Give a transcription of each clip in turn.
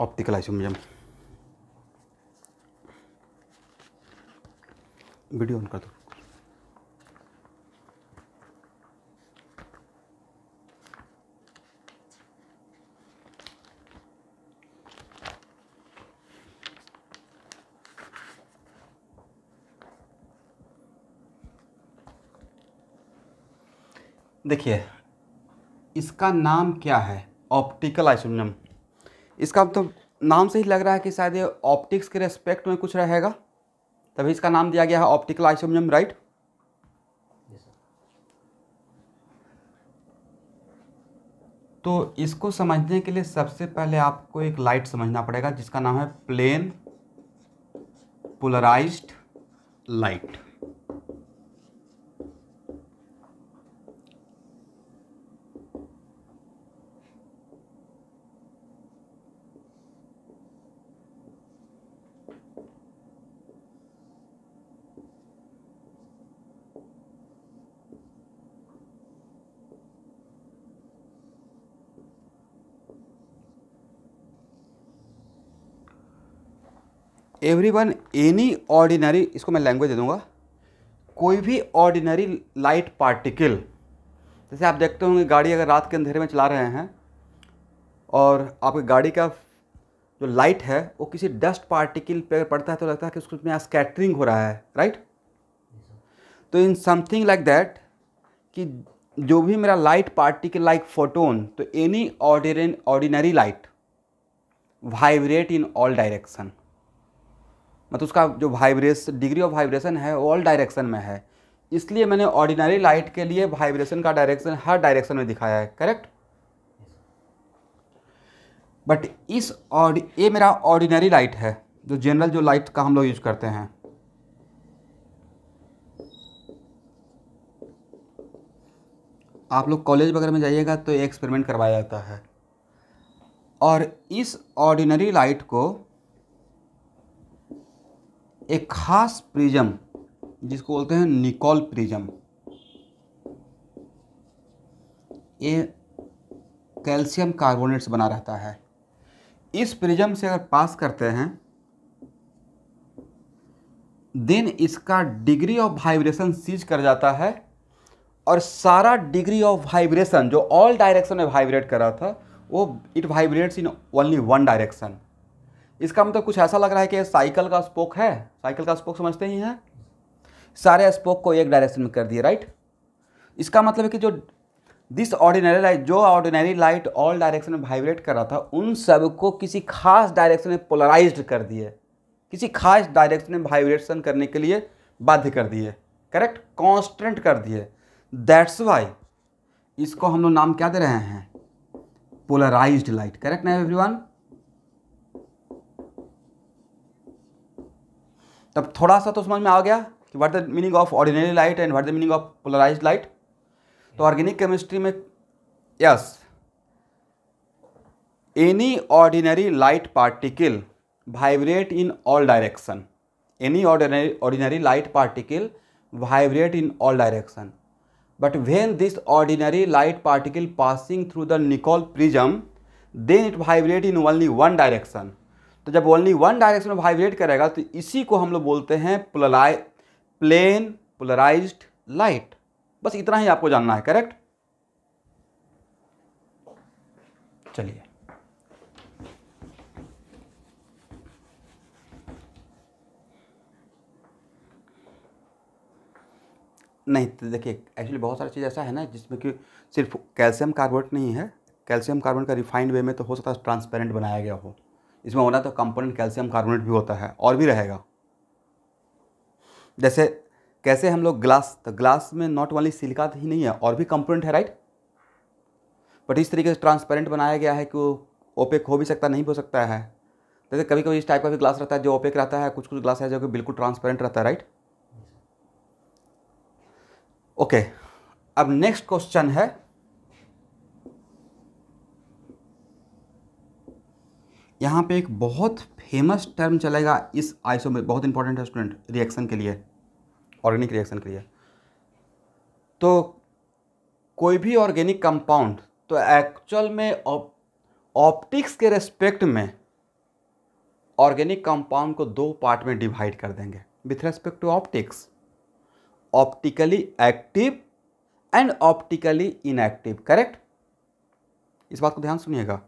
Optical आइसोमीजम video on कर दो देखिए इसका नाम क्या है ऑप्टिकल आइसोमियम इसका तो नाम से ही लग रहा है कि शायद ये ऑप्टिक्स के रेस्पेक्ट में कुछ रहेगा तभी इसका नाम दिया गया है ऑप्टिकल आइसोमियम राइट तो इसको समझने के लिए सबसे पहले आपको एक लाइट समझना पड़ेगा जिसका नाम है plane polarized light every one any ordinary इसको मैं लैंग्वेज दे दूँगा कोई भी ऑर्डिनरी लाइट पार्टिकल जैसे आप देखते होंगे गाड़ी अगर रात के अंधेरे में चला रहे हैं और आपकी गाड़ी का जो लाइट है वो किसी डस्ट पार्टिकल पे पड़ता है तो लगता है कि उसको उसमें स्कैटरिंग हो रहा है राइट तो इन समथिंग लाइक दैट कि जो भी मेरा लाइट पार्टिकल लाइक फोटोन तो any ordin ordinary light vibrate in all direction मतलब उसका जो वाइब्रेस डिग्री ऑफ वाइब्रेशन है वो ऑल डायरेक्शन में है इसलिए मैंने ऑर्डिनरी लाइट के लिए वाइब्रेशन का डायरेक्शन हर डायरेक्शन में दिखाया है करेक्ट बट इस ऑर्ड ये मेरा ऑर्डिनरी लाइट है जो जनरल जो लाइट का हम लोग यूज करते हैं आप लोग कॉलेज वगैरह में जाइएगा तो एक्सपेरिमेंट करवाया जाता है और इस ऑर्डिनरी लाइट को एक खास प्रिज्म जिसको बोलते हैं निकोल प्रिज्म ये कैल्शियम कार्बोनेट से बना रहता है इस प्रिज्म से अगर पास करते हैं देन इसका डिग्री ऑफ वाइब्रेशन सीज कर जाता है और सारा डिग्री ऑफ वाइब्रेशन जो ऑल डायरेक्शन में वाइब्रेट कर रहा था वो it vibrates in only one direction इसका मतलब कुछ ऐसा लग रहा है कि साइकिल का स्पोक है साइकिल का स्पोक समझते ही हैं सारे स्पोक को एक डायरेक्शन में कर दिए राइट इसका मतलब है कि जो दिस ऑर्डिनरी लाइट जो ऑर्डिनरी लाइट ऑल डायरेक्शन में वाइब्रेट कर रहा था उन सब को किसी खास डायरेक्शन में पोलराइज कर दिए किसी खास डायरेक्शन में वाइब्रेशन करने के लिए बाध्य कर दिए करेक्ट कॉन्स्टेंट कर दिए दैट्स वाई इसको हम लोग नाम क्या दे रहे हैं पोलराइज लाइट करेक्ट ना वन तब थोड़ा सा तो समझ में आ गया कि what the meaning of ordinary light and what the meaning of polarize light तो ऑर्गेनिक केमिस्ट्री में yes any ordinary light particle vibrate in all direction any ordinary ordinary light particle vibrate in all direction but when this ordinary light particle passing through the Nicol prism then it vibrate in only one direction तो जब only one direction में vibrate करेगा तो इसी को हम लोग बोलते हैं पुलराइ प्लेन पुलराइज लाइट बस इतना ही आपको जानना है करेक्ट चलिए नहीं तो देखिए एक्चुअली बहुत सारी चीज़ ऐसा है ना जिसमें कि सिर्फ कैल्शियम कार्बोनेट नहीं है कैल्शियम कार्बोनेट का रिफाइंड वे में तो हो सकता है ट्रांसपेरेंट बनाया गया हो इसमें होना तो कंपोनेंट कैल्शियम कार्बोनेट भी होता है और भी रहेगा जैसे कैसे हम लोग ग्लास तो ग्लास में नॉट ओनली सिलिका ही नहीं है और भी कंपोनेंट है राइट बट इस तरीके से ट्रांसपेरेंट बनाया गया है कि वो ओपेक हो भी सकता नहीं हो सकता है जैसे कभी कभी इस टाइप का भी ग्लास रहता है जो ओपेक रहता है कुछ कुछ ग्लास है जो कि बिल्कुल ट्रांसपेरेंट रहता है राइट ओके अब नेक्स्ट क्वेश्चन है यहाँ पे एक बहुत फेमस टर्म चलेगा इस आइसो में बहुत इंपॉर्टेंट है स्टूडेंट रिएक्शन के लिए ऑर्गेनिक रिएक्शन के लिए तो कोई भी ऑर्गेनिक कंपाउंड तो एक्चुअल में ऑप्टिक्स के रेस्पेक्ट में ऑर्गेनिक कंपाउंड को दो पार्ट में डिवाइड कर देंगे with respect to optics optically active and optically inactive correct इस बात को ध्यान सुनिएगा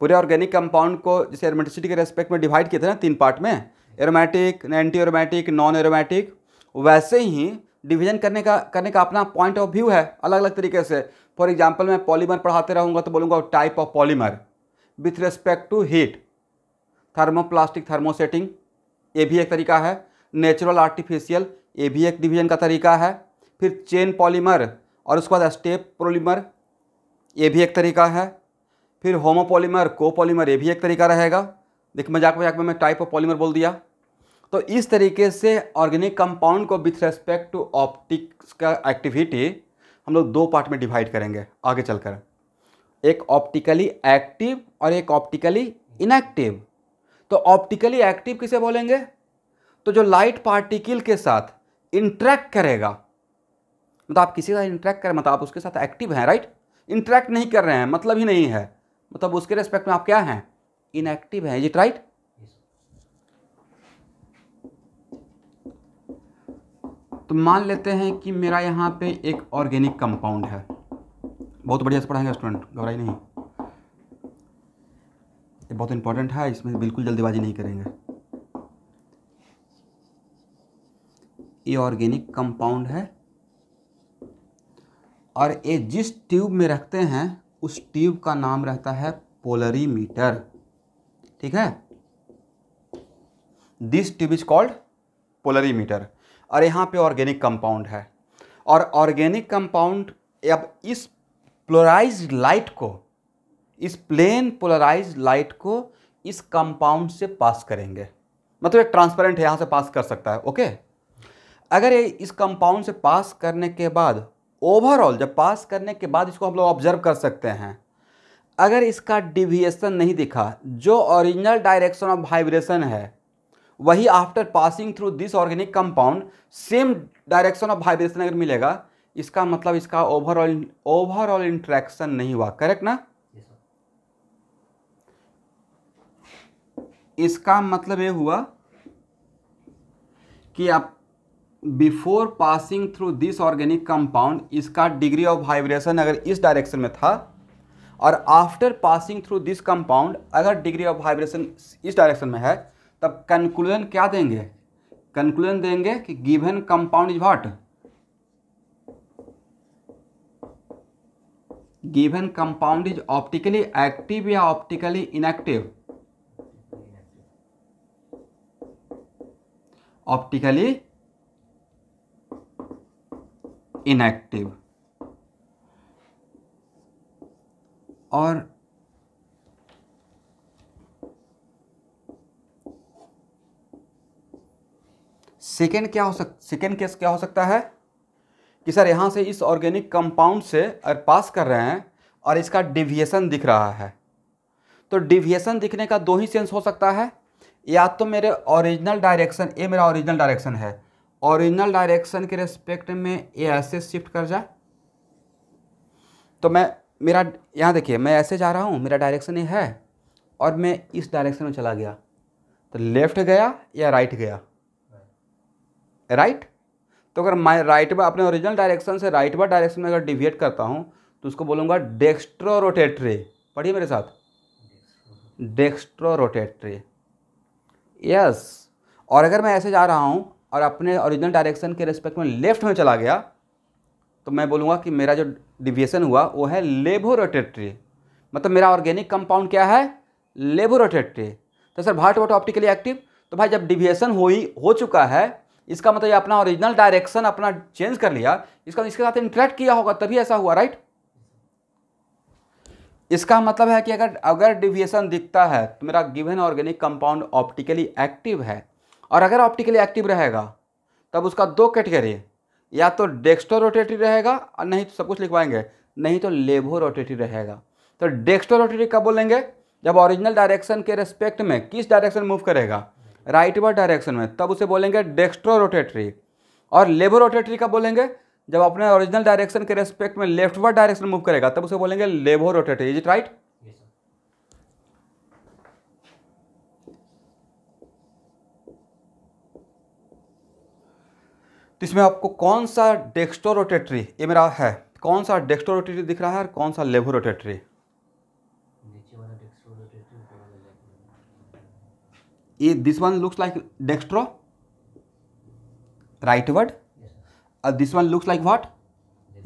पूरे ऑर्गेनिक कंपाउंड को जैसे एरोमेटिसिटी के रेस्पेक्ट में डिवाइड किए थे ना तीन पार्ट में aromatic anti aromatic non aromatic वैसे ही डिवीजन करने का करने का अपना पॉइंट ऑफ व्यू है अलग अलग तरीके से फॉर एग्जाम्पल मैं पॉलीमर पढ़ाते रहूँगा तो बोलूँगा type of polymer with respect to heat thermoplastic thermosetting ये भी एक तरीका है नेचुरल आर्टिफिशियल ये भी एक डिवीजन का तरीका है फिर चेन पॉलीमर और उसके बाद स्टेप पॉलीमर ये भी एक तरीका है फिर होमोपोलीमर कोपोलीमर ये भी एक तरीका रहेगा देखिए मजाक मजाक में मैं टाइप ऑफ पॉलीमर बोल दिया तो इस तरीके से ऑर्गेनिक कंपाउंड को विथ रेस्पेक्ट टू ऑप्टिक्स का एक्टिविटी हम लोग दो पार्ट में डिवाइड करेंगे आगे चलकर एक ऑप्टिकली एक्टिव और एक ऑप्टिकली इनएक्टिव तो ऑप्टिकली एक्टिव किसे बोलेंगे तो जो लाइट पार्टिकल के साथ इंट्रैक्ट करेगा मतलब आप किसी का इंट्रैक्ट करें मतलब आप उसके साथ एक्टिव हैं राइट इंट्रैक्ट नहीं कर रहे हैं मतलब ही नहीं है मतलब उसके रेस्पेक्ट में आप क्या हैं इनएक्टिव हैं इज इट राइट तो मान लेते हैं कि मेरा यहाँ पे एक ऑर्गेनिक कंपाउंड है बहुत बढ़िया से पढ़ाएंगे स्टूडेंट घबराई नहीं ये बहुत इंपॉर्टेंट है इसमें बिल्कुल जल्दीबाजी नहीं करेंगे ये ऑर्गेनिक कंपाउंड है और ये जिस ट्यूब में रखते हैं उस ट्यूब का नाम रहता है पोलरीमीटर ठीक है this tube is called polarimeter और यहाँ पे ऑर्गेनिक कंपाउंड है और ऑर्गेनिक कंपाउंड अब इस पोलराइज लाइट को इस प्लेन पोलराइज लाइट को इस कंपाउंड से पास करेंगे मतलब एक ट्रांसपेरेंट है यहाँ से पास कर सकता है ओके अगर ये इस कंपाउंड से पास करने के बाद ओवरऑल जब पास करने के बाद इसको हम लोग ऑब्जर्व कर सकते हैं अगर इसका डिविएशन नहीं दिखा जो ओरिजिनल डायरेक्शन ऑफ वाइब्रेशन है वही after passing through this organic compound same direction of vibration अगर मिलेगा इसका मतलब इसका ओवरऑल ओवरऑल इंट्रैक्शन नहीं हुआ करेक्ट ना इसका मतलब ये हुआ कि आप before passing through this organic compound इसका डिग्री ऑफ वाइब्रेशन अगर इस डायरेक्शन में था और after passing through this compound अगर डिग्री ऑफ वाइब्रेशन इस डायरेक्शन में है तब कंक्लूजन क्या देंगे कंक्लूजन देंगे कि given compound is what given compound is optically active या ऑप्टिकली इनएक्टिव ऑप्टिकली इनएक्टिव और सेकेंड क्या हो सक सेकेंड केस क्या हो सकता है कि सर यहां से इस ऑर्गेनिक कंपाउंड से अगर पास कर रहे हैं और इसका डिविएशन दिख रहा है तो डिविएशन दिखने का दो ही सेंस हो सकता है या तो मेरे ओरिजिनल डायरेक्शन ये मेरा ओरिजिनल डायरेक्शन है ओरिजिनल डायरेक्शन के रेस्पेक्ट में ये ऐसे शिफ्ट कर जाए तो मैं मेरा यहाँ देखिए मैं ऐसे जा रहा हूँ मेरा डायरेक्शन ये है और मैं इस डायरेक्शन में चला गया तो लेफ्ट गया या राइट गया राइट तो अगर मैं राइट बार अपने ओरिजिनल डायरेक्शन से राइट बार डायरेक्शन में अगर डिविएट करता हूँ तो उसको बोलूँगा डेक्स्ट्रो रोटेटरी पढ़िए मेरे साथ डेक्स्ट्रो रोटेटरी यस और अगर मैं ऐसे जा रहा हूँ और अपने ओरिजिनल डायरेक्शन के रिस्पेक्ट में लेफ्ट में चला गया तो मैं बोलूँगा कि मेरा जो डिविएशन हुआ वो है लेबोरेटरी मतलब मेरा ऑर्गेनिक कंपाउंड क्या है लेबोरेटरी तो सर भाट वाट ऑप्टिकली एक्टिव तो भाई जब डिविएशन हो ही हो चुका है इसका मतलब ये अपना ओरिजिनल डायरेक्शन अपना चेंज कर लिया इसका इसके साथ इंट्रैक्ट किया होगा तभी ऐसा हुआ राइट इसका मतलब है कि अगर अगर डिविएशन दिखता है तो मेरा given organic compound optically active है और अगर ऑप्टिकली एक्टिव रहेगा तब उसका दो कैटेगरी या तो डेक्स्टो रोटेटरी रहेगा और नहीं तो सब कुछ लिखवाएंगे नहीं तो लेबो रोटेटरी रहेगा तो डेक्स्टो रोटेटरी कब बोलेंगे जब ओरिजिनल डायरेक्शन के रेस्पेक्ट में किस डायरेक्शन मूव करेगा राइट वर्ड डायरेक्शन में तब उसे बोलेंगे डेक्स्ट्रो रोटेटरी और लेबो रोटेटरी कब बोलेंगे जब अपने ओरिजिनल डायरेक्शन के रेस्पेक्ट में लेफ्ट वर्ड डायरेक्शन मूव करेगा तब उसे बोलेंगे लेबो रोटेटरी इज इट राइट तो इसमें आपको कौन सा डेक्स्टोरोटेट्री ये मेरा है कौन सा रोटेटरी दिख रहा है और कौन सा लेबोरोटेट्री ये this one looks like dextro rightward और this one looks like what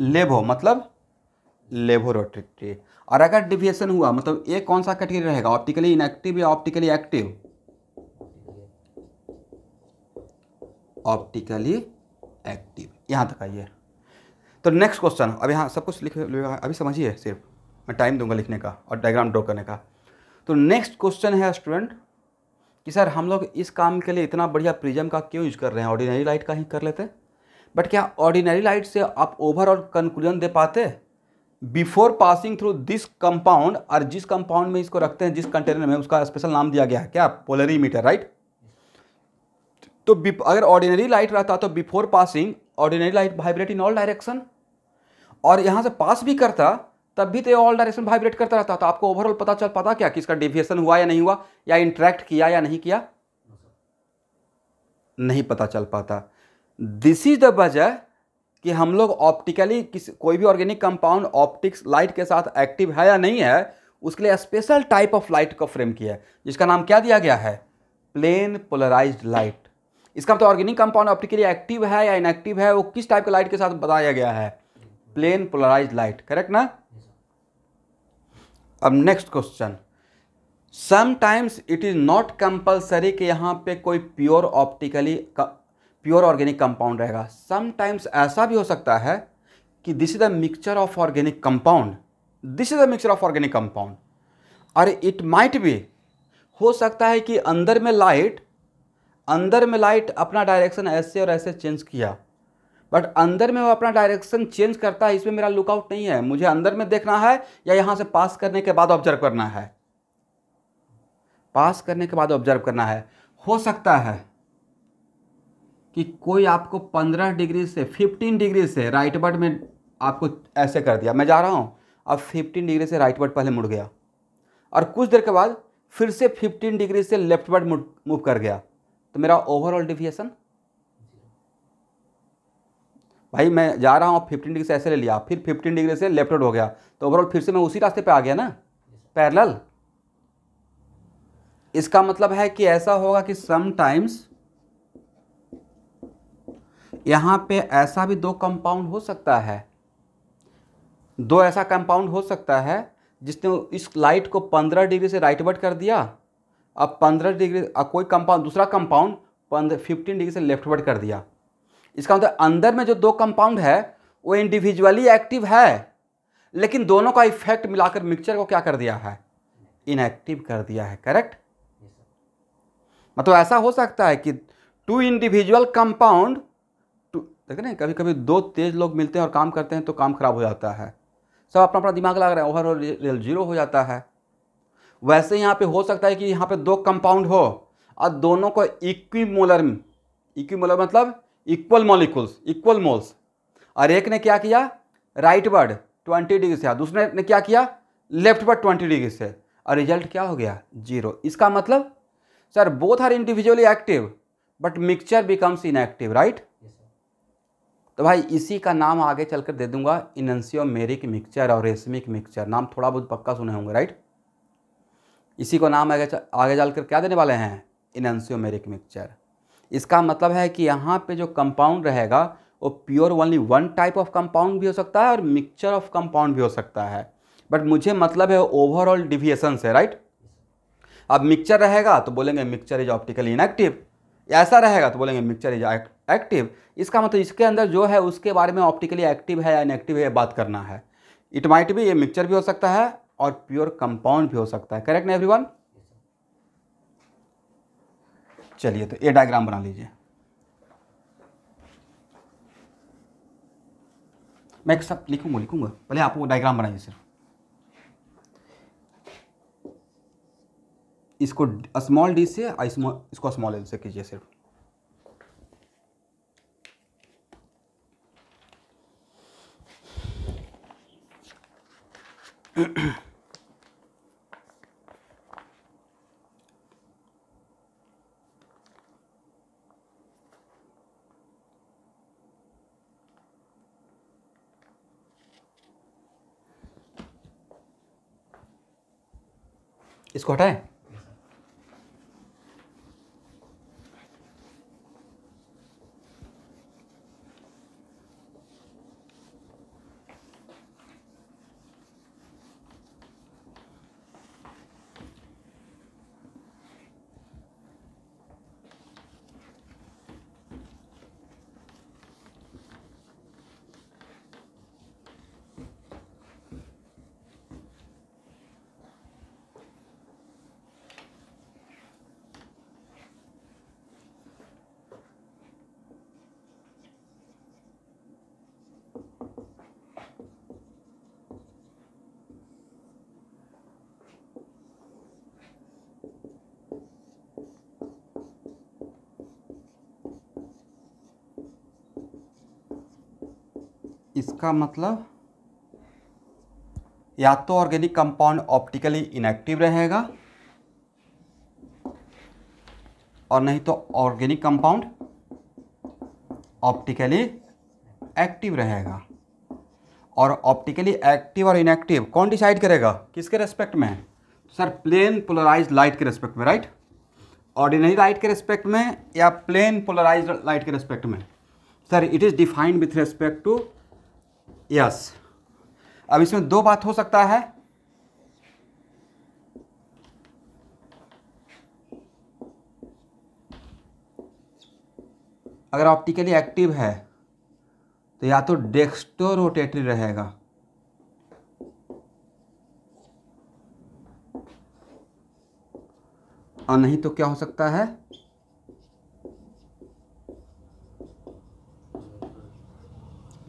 laevo मतलब लेबोरोटेट्री और अगर डिविएशन हुआ मतलब ये कौन सा कैटेगरी रहेगा ऑप्टिकली इनएक्टिव या ऑप्टिकली एक्टिव ऑप्टिकली एक्टिव यहाँ तक आइए तो नेक्स्ट क्वेश्चन अब यहाँ सब कुछ लिख अभी समझिए सिर्फ मैं टाइम दूंगा लिखने का और डायग्राम ड्रॉ करने का तो नेक्स्ट क्वेश्चन है स्टूडेंट कि सर हम लोग इस काम के लिए इतना बढ़िया प्रिजम का क्यों यूज़ कर रहे हैं ऑर्डिनरी लाइट का ही कर लेते बट क्या ऑर्डिनरी लाइट से आप ओवरऑल कंक्लूजन दे पाते before passing through this compound और जिस कंपाउंड में इसको रखते हैं जिस कंटेनर में उसका स्पेशल नाम दिया गया है क्या मीटर राइट तो अगर ऑर्डिनरी लाइट रहता तो before passing ordinary light vibrate in all direction और यहाँ से पास भी करता तब भी तो ऑल डायरेक्शन वाइब्रेट करता रहता तो आपको ओवरऑल पता चल पता क्या कि इसका डेविएशन हुआ या नहीं हुआ या इंट्रैक्ट किया या नहीं किया नहीं पता चल पाता दिस इज द वजह कि हम लोग ऑप्टिकली किसी कोई भी ऑर्गेनिक कंपाउंड ऑप्टिक्स लाइट के साथ एक्टिव है या नहीं है उसके लिए स्पेशल टाइप ऑफ लाइट का फ्रेम किया है जिसका नाम क्या दिया गया है प्लेन पोलराइज्ड लाइट इसका मतलब ऑर्गेनिक कंपाउंड ऑप्टिकली एक्टिव है या इनएक्टिव है वो किस टाइप के लाइट के साथ बताया गया है प्लेन पोलराइज लाइट करेक्ट ना अब next question sometimes it is not compulsory कि यहाँ पे कोई pure optically pure organic compound रहेगा समटाइम्स ऐसा भी हो सकता है कि this is the mixture of organic compound this is the mixture of organic compound और इट माइट भी हो सकता है कि अंदर में लाइट अंदर में लाइट अपना डायरेक्शन ऐसे और ऐसे चेंज किया बट अंदर में वो अपना डायरेक्शन चेंज करता है इसमें मेरा लुकआउट नहीं है मुझे अंदर में देखना है या यहाँ से पास करने के बाद ऑब्जर्व करना है पास करने के बाद ऑब्जर्व करना है हो सकता है कि कोई आपको पंद्रह डिग्री से फिफ्टीन डिग्री से राइट बर्ड में आपको ऐसे कर दिया मैं जा रहा हूँ अब फिफ्टीन डिग्री से राइट बर्ड पहले मुड़ गया और कुछ देर के बाद फिर से फिफ्टीन डिग्री से लेफ्ट बर्ड मूव कर गया तो मेरा ओवरऑल डिविएशन भाई मैं जा रहा हूँ फिफ्टीन डिग्री से ऐसे ले लिया फिर फिफ्टीन डिग्री से लेफ्ट हो गया तो ओवरऑल फिर से मैं उसी रास्ते पे आ गया ना पैरेलल इसका मतलब है कि ऐसा होगा कि समटाइम्स यहाँ पे ऐसा भी दो कंपाउंड हो सकता है दो ऐसा कंपाउंड हो सकता है जिसने इस लाइट को पंद्रह डिग्री से राइट वर्ट कर दिया अब पंद्रह डिग्री अब कोई कंपाउंड दूसरा कंपाउंड पंद्रह फिफ्टीन डिग्री से लेफ्ट वर्ड कर दिया इसका मतलब अंदर में जो दो कंपाउंड है वो इंडिविजुअली एक्टिव है लेकिन दोनों का इफेक्ट मिलाकर मिक्सचर को क्या कर दिया है इनएक्टिव कर दिया है करेक्ट मतलब ऐसा हो सकता है कि टू इंडिविजुअल कंपाउंड टू देखते ना कभी कभी दो तेज लोग मिलते हैं और काम करते हैं तो काम खराब हो जाता है सब अपना अपना दिमाग लगा रहे हैं ओवरऑल जीरो हो जाता है वैसे यहाँ पे हो सकता है कि यहाँ पे दो कंपाउंड हो और दोनों को इक्वी मोलर इक्वी मोलर मतलब इक्वल मॉलिक्यूल्स इक्वल मोल्स और एक ने क्या किया राइट वर्ड ट्वेंटी डिग्री से दूसरे ने क्या किया लेफ्ट वर्ड ट्वेंटी डिग्री से और रिजल्ट क्या हो गया जीरो इसका मतलब sir both are individually active but mixture becomes inactive right तो भाई इसी का नाम आगे चलकर दे दूंगा इनसियोमेरिक मिक्सचर और रेशमिक मिक्सचर नाम थोड़ा बहुत पक्का सुने होंगे राइट इसी को नाम आगे आगे डाल कर क्या देने वाले हैं इनंसियोमेरिक मिक्सचर इसका मतलब है कि यहाँ पे जो कंपाउंड रहेगा वो pure only one type of compound भी हो सकता है और मिक्सचर ऑफ कंपाउंड भी हो सकता है बट मुझे मतलब है ओवरऑल डिविएशन से राइट अब मिक्सचर रहेगा तो बोलेंगे मिक्सचर इज ऑप्टिकली इनएक्टिव ऐसा रहेगा तो बोलेंगे मिक्सचर इज एक्टिव इसका मतलब इसके अंदर जो है उसके बारे में ऑप्टिकली एक्टिव है या इनएक्टिव है बात करना है इट माइट भी ये मिक्सचर भी हो सकता है और प्योर कंपाउंड भी हो सकता है करेक्ट ना एवरीवन चलिए तो ये डायग्राम बना लीजिए मैं एक सब लिखूंगा लिखूंगा पहले आप वो डायग्राम बनाइए सिर्फ इसको स्मॉल डी से इसको स्मॉल एल से कीजिए सिर्फ इसको हटाएं इसका मतलब या तो ऑर्गेनिक कंपाउंड ऑप्टिकली इनएक्टिव रहेगा और नहीं तो ऑर्गेनिक कंपाउंड ऑप्टिकली एक्टिव रहेगा और ऑप्टिकली एक्टिव और इनएक्टिव कौन डिसाइड करेगा किसके रेस्पेक्ट में सर प्लेन पोलराइज लाइट के रेस्पेक्ट में राइट ऑर्डिनरी लाइट के रेस्पेक्ट में या प्लेन पोलराइज लाइट के रेस्पेक्ट में sir it is defined with respect to yes अब इसमें दो बात हो सकता है अगर ऑप्टिकली एक्टिव है तो या तो डेक्सटो रोटेटरी रहेगा और नहीं तो क्या हो सकता है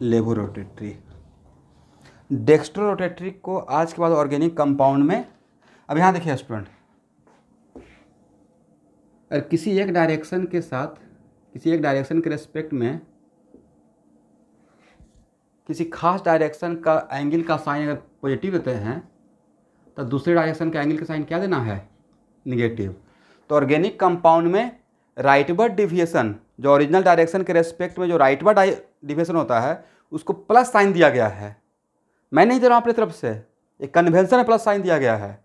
लेबोरेटरी डेक्स्ट्रो रोटेट्रिक को आज के बाद ऑर्गेनिक कंपाउंड में अब यहाँ देखिए स्टूडेंट और किसी एक डायरेक्शन के साथ किसी एक डायरेक्शन के रेस्पेक्ट में किसी खास डायरेक्शन का एंगल का साइन अगर पॉजिटिव देते हैं तो दूसरे डायरेक्शन का एंगल का साइन क्या देना है निगेटिव तो ऑर्गेनिक कंपाउंड में राइट बर्ड डिविएशन जो ओरिजिनल डायरेक्शन के रेस्पेक्ट में जो राइट बर्ड डिविएशन होता है उसको प्लस साइन दिया गया है मैं नहीं दे रहा हूँ अपनी तरफ से एक कन्वेंशन प्लस साइन दिया गया है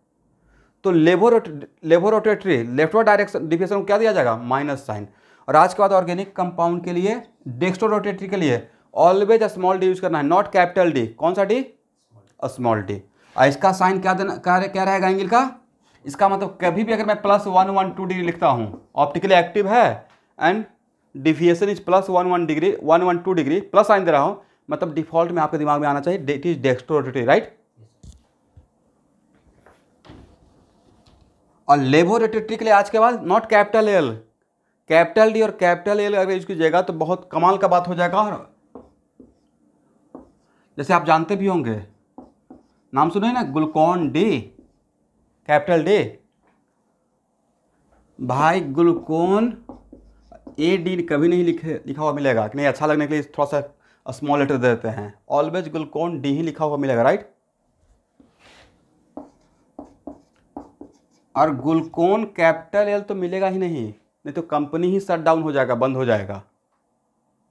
तो लेबोरेट लेबोरेटरी लेफ्टवर्ड डायरेक्शन डिफिएशन को क्या दिया जाएगा माइनस साइन और आज के बाद ऑर्गेनिक कंपाउंड के लिए डेक्स्टो रोटेटरी के लिए ऑलवेज स्मॉल डी यूज करना है नॉट कैपिटल डी कौन सा डी स्मॉल डी और इसका साइन क्या देना क्या रहेगा एंगल का इसका मतलब कभी भी अगर मैं plus one one two degree लिखता हूँ ऑप्टिकली एक्टिव है and deviation is plus one one degree one one two degree plus sign दे रहा हूँ मतलब डिफॉल्ट में आपके दिमाग में आना चाहिए इट इज डेक्स्ट्रोरिटी राइट और लेबोरेटरी के लिए आज के बाद not capital L capital D और कैपिटल एल अगर यूज कीजिएगा तो बहुत कमाल का बात हो जाएगा और जैसे आप जानते भी होंगे नाम सुनो ना ग्लूकॉन डी कैपिटल डी भाई ग्लूकोन ए डी कभी नहीं लिखे लिखा हुआ मिलेगा कि नहीं अच्छा लगने के लिए थोड़ा सा स्मॉल लेटर दे देते हैं ऑलवेज ग्लूकोन डी ही लिखा हुआ मिलेगा राइट और ग्लूकोन कैपिटल एल तो मिलेगा ही नहीं नहीं तो कंपनी ही शट डाउन हो जाएगा बंद हो जाएगा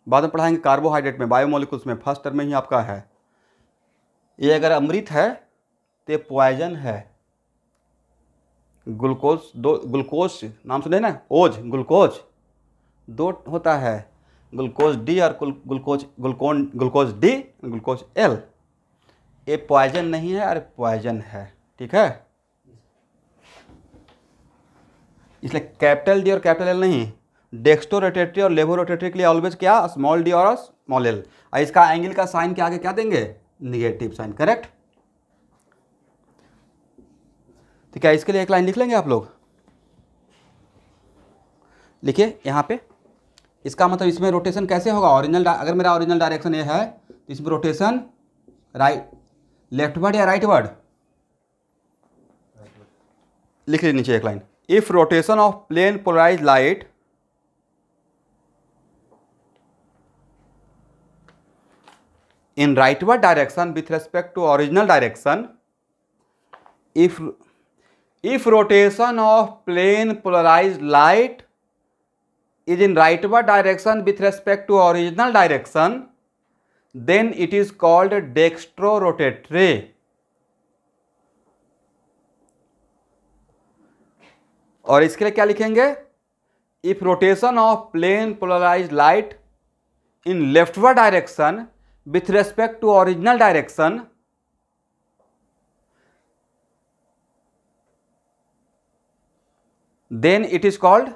बाद में पढ़ाएंगे कार्बोहाइड्रेट में बायोमोलिकुल्स में फर्स्ट टर्म में ही आपका है ये अगर अमृत है तो पॉइजन है ग्लूकोज दो ग्लूकोज नाम सुने ना ओज ग्लूकोज दो होता है ग्लूकोज डी और ग्लूकोज ग्लूकोन ग्लूकोज डी ग्लूकोज एल ये पॉइजन नहीं है और पॉइजन है ठीक है इसलिए कैपिटल डी और कैपिटल एल नहीं डेक्सटो रोटेटरी और लेबो रोटेटरी के लिए ऑलवेज क्या स्मॉल डी और स्मॉल एल और इसका एंगल का साइन के आगे क्या देंगे निगेटिव साइन करेक्ट तो क्या इसके लिए एक लाइन लिख लेंगे आप लोग लिखिए यहाँ पे इसका मतलब इसमें रोटेशन कैसे होगा ओरिजिनल अगर मेरा ओरिजिनल डायरेक्शन ये है तो इसमें रोटेशन राइट लेफ्ट वर्ड या राइट वर्ड लिख लीजिए नीचे एक line if rotation of plane polarise light in rightward direction with respect to original direction if if rotation of plane polarise light is in rightward direction with respect to original direction then it is called dextro rotate और इसके लिए क्या लिखेंगे if rotation of plane polarise light in leftward direction with respect to original direction then it is called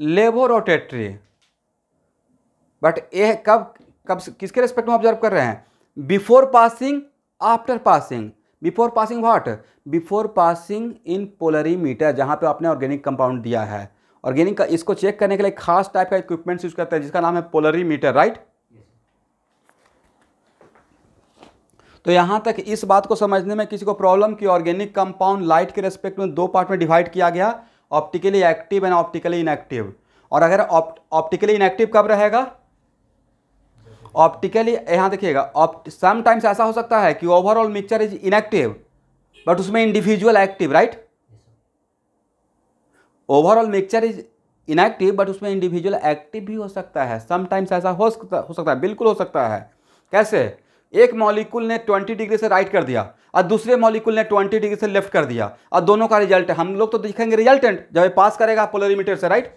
laevorotatory but a कब कब किसके respect में observe कर रहे हैं before passing after passing before passing what before passing in polarimeter जहाँ पे आपने ऑर्गेनिक कंपाउंड दिया है ऑर्गेनिक का इसको चेक करने के लिए खास टाइप का इक्विपमेंट यूज करते हैं जिसका नाम है पोलरीमीटर राइट तो यहाँ तक इस बात को समझने में किसी को प्रॉब्लम कि ऑर्गेनिक कंपाउंड लाइट के रेस्पेक्ट में दो पार्ट में डिवाइड किया गया optically active and optically inactive और अगर ऑप्टिकली इनएक्टिव कब रहेगा ऑप्टिकली यहाँ देखिएगा समटाइम्स ऐसा हो सकता है कि overall mixture is inactive but उसमें individual active right overall mixture is inactive but उसमें इंडिविजुअल एक्टिव भी हो सकता है समटाइम्स ऐसा हो सकता हो सकता है बिल्कुल हो सकता है कैसे एक मॉलिक्यूल ने 20 डिग्री से राइट कर दिया और दूसरे मॉलिक्यूल ने 20 डिग्री से लेफ्ट कर दिया और दोनों का रिजल्ट हम लोग तो दिखेंगे रिजल्टेंट जब ये पास करेगा पोलरीमीटर से राइट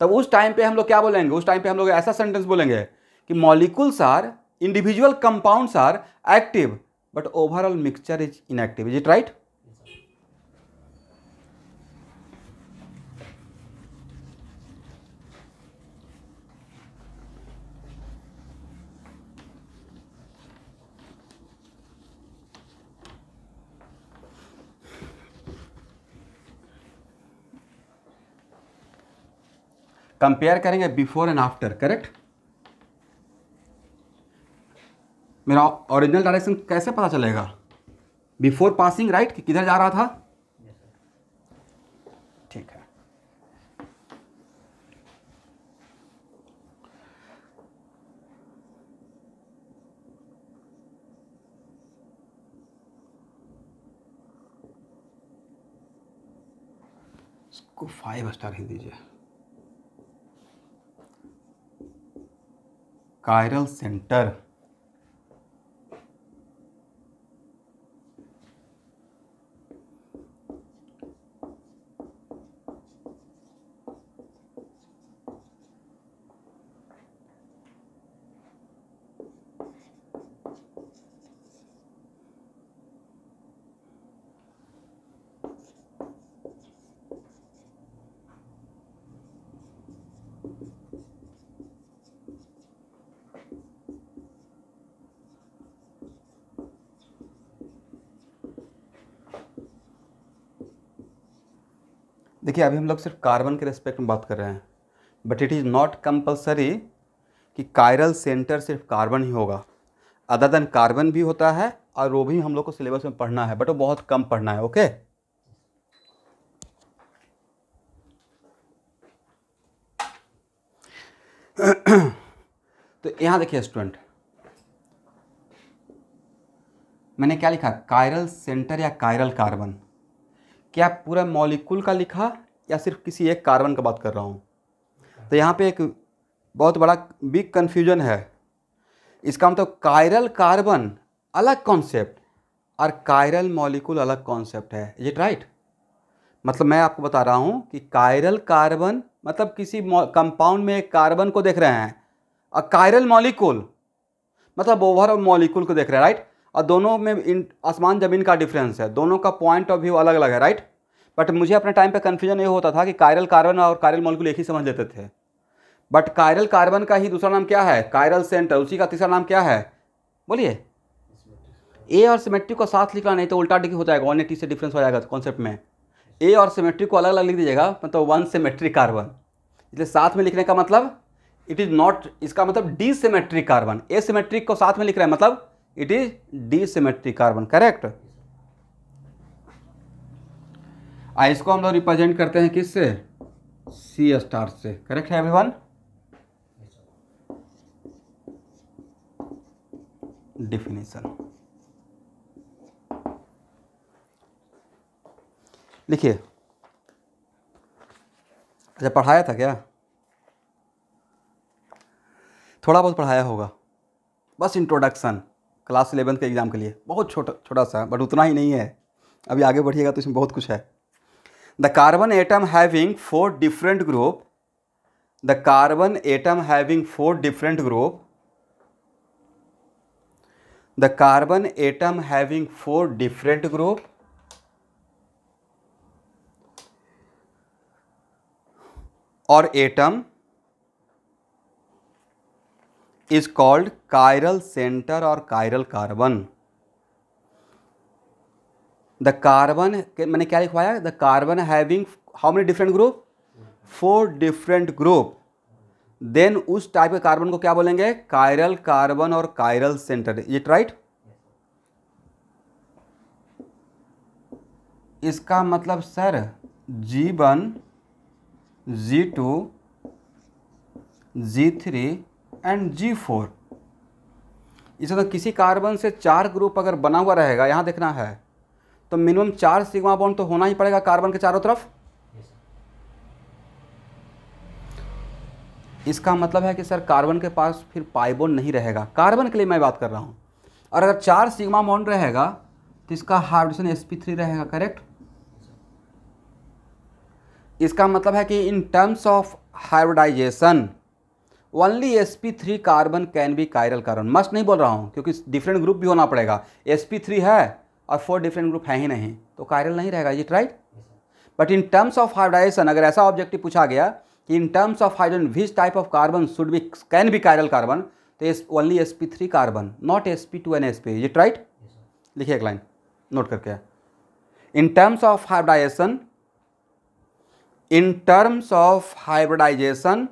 तब उस टाइम पे हम लोग क्या बोलेंगे उस टाइम पे हम लोग ऐसा सेंटेंस बोलेंगे कि molecules are individual compounds are active but overall mixture is inactive is it right compare करेंगे बिफोर एंड आफ्टर करेक्ट मेरा ओरिजिनल डायरेक्शन कैसे पता चलेगा बिफोर पासिंग राइट कि किधर जा रहा था ठीक है इसको फाइव स्टार ही दीजिए कायरल सेंटर देखिए अभी हम लोग सिर्फ कार्बन के रेस्पेक्ट में बात कर रहे हैं but it is not compulsory कि कायरल सेंटर सिर्फ कार्बन ही होगा अदर देन कार्बन भी होता है और वो भी हम लोग को सिलेबस में पढ़ना है बट वो बहुत कम पढ़ना है ओके तो यहाँ देखिए स्टूडेंट मैंने क्या लिखा कायरल सेंटर या कायरल कार्बन क्या पूरा मॉलिक्यूल का लिखा या सिर्फ किसी एक कार्बन का बात कर रहा हूँ तो यहाँ पे एक बहुत बड़ा बिग कन्फ्यूजन है इसका मतलब कायरल कार्बन अलग कॉन्सेप्ट और कायरल मॉलिक्यूल अलग कॉन्सेप्ट है इज इट राइट मतलब मैं आपको बता रहा हूँ कि कायरल कार्बन मतलब किसी कंपाउंड में एक कार्बन को देख रहे हैं और कायरल मॉलिक्यूल मतलब ओवरऑल मॉलिक्यूल को देख रहे हैं राइट और दोनों में आसमान ज़मीन का डिफरेंस है दोनों का पॉइंट ऑफ व्यू अलग अलग है राइट बट मुझे अपने टाइम पे कन्फ्यूजन ये होता था कि कायरल कार्बन और कायरल मॉलिक्यूल एक ही समझ लेते थे बट कायरल कार्बन का ही दूसरा नाम क्या है कायरल सेंटर उसी का तीसरा नाम क्या है बोलिए ए और सिमेट्रिक को साथ लिखना नहीं तो उल्टा डिग्री हो जाएगा वन एटी से डिफरेंस हो जाएगा कॉन्सेप्ट में ए और सिमेट्रिक को अलग अलग लिख दीजिएगा मतलब वन सिमेट्रिक कार्बन इसलिए साथ में लिखने का मतलब इट इज़ नॉट इसका मतलब dissymmetric carbon asymmetric को साथ में लिख रहे हैं मतलब it is dissymmetric carbon correct आइस इसको हम लोग रिप्रेजेंट करते हैं किससे सी स्टार से करेक्ट है एवरीवन डिफिनेशन लिखिए अच्छा पढ़ाया था क्या थोड़ा बहुत पढ़ाया होगा बस इंट्रोडक्शन क्लास इलेवेंथ के एग्ज़ाम के लिए बहुत छोटा छोटा सा बट उतना ही नहीं है अभी आगे बढ़िएगा तो इसमें बहुत कुछ है the carbon atom having four different group the carbon atom having four different group the carbon atom having four different group or atom is called chiral center or chiral carbon the carbon मैंने क्या लिखवाया the carbon having how many different group four different group then उस type के carbon को क्या बोलेंगे chiral carbon और chiral centre it right इसका मतलब sir G one G two G three and G four इस किसी कार्बन से चार ग्रुप अगर बना हुआ रहेगा यहां देखना है तो मिनिमम चार सिग्मा बॉन्ड तो होना ही पड़ेगा कार्बन के चारों तरफ इसका मतलब है कि सर कार्बन के पास फिर पाइबोन नहीं रहेगा कार्बन के लिए मैं बात कर रहा हूँ और अगर चार सिग्मा बॉन्ड रहेगा तो इसका हाइड्रोजन एस पी थ्री रहेगा करेक्ट इसका मतलब है कि in terms of hybridisation only S P three carbon can be chiral carbon must नहीं बोल रहा हूँ क्योंकि डिफरेंट ग्रुप भी होना पड़ेगा एस पी थ्री है और फोर डिफरेंट ग्रुप है ही नहीं तो कायरल नहीं रहेगा is it right but in terms of hybridisation अगर ऐसा ऑब्जेक्टिव पूछा गया कि in terms of hydrogen which type of carbon should be can be chiral carbon तो S only S P three carbon not S P two and S P is it right लिखिए एक line note करके in terms of hybridisation in terms of hybridisation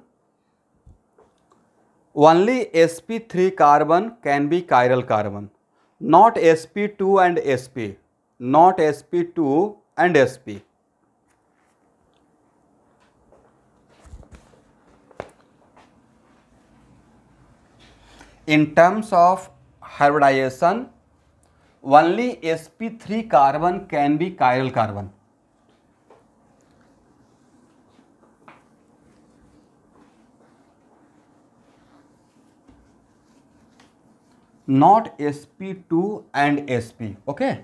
only S P three carbon can be chiral carbon not sp2 and sp not sp2 and sp in terms of hybridization only sp3 carbon can be chiral carbon not sp2 and sp okay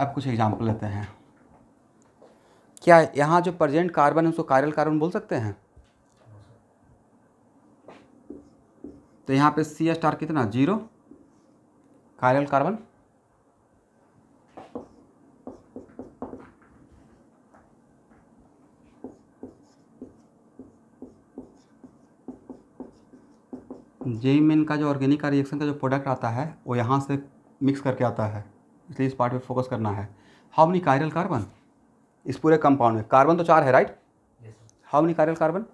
अब कुछ example लेते हैं क्या यहाँ जो present carbon है उसको chiral carbon बोल सकते हैं तो यहाँ पे सी स्टार कितना zero chiral carbon JEE Main का जो ऑर्गेनिक का रिएक्शन का जो प्रोडक्ट आता है वो यहाँ से मिक्स करके आता है इसलिए इस पार्ट पे फोकस करना है हाउ मनी कायरल कार्बन इस पूरे कंपाउंड में कार्बन तो चार है right how many chiral carbon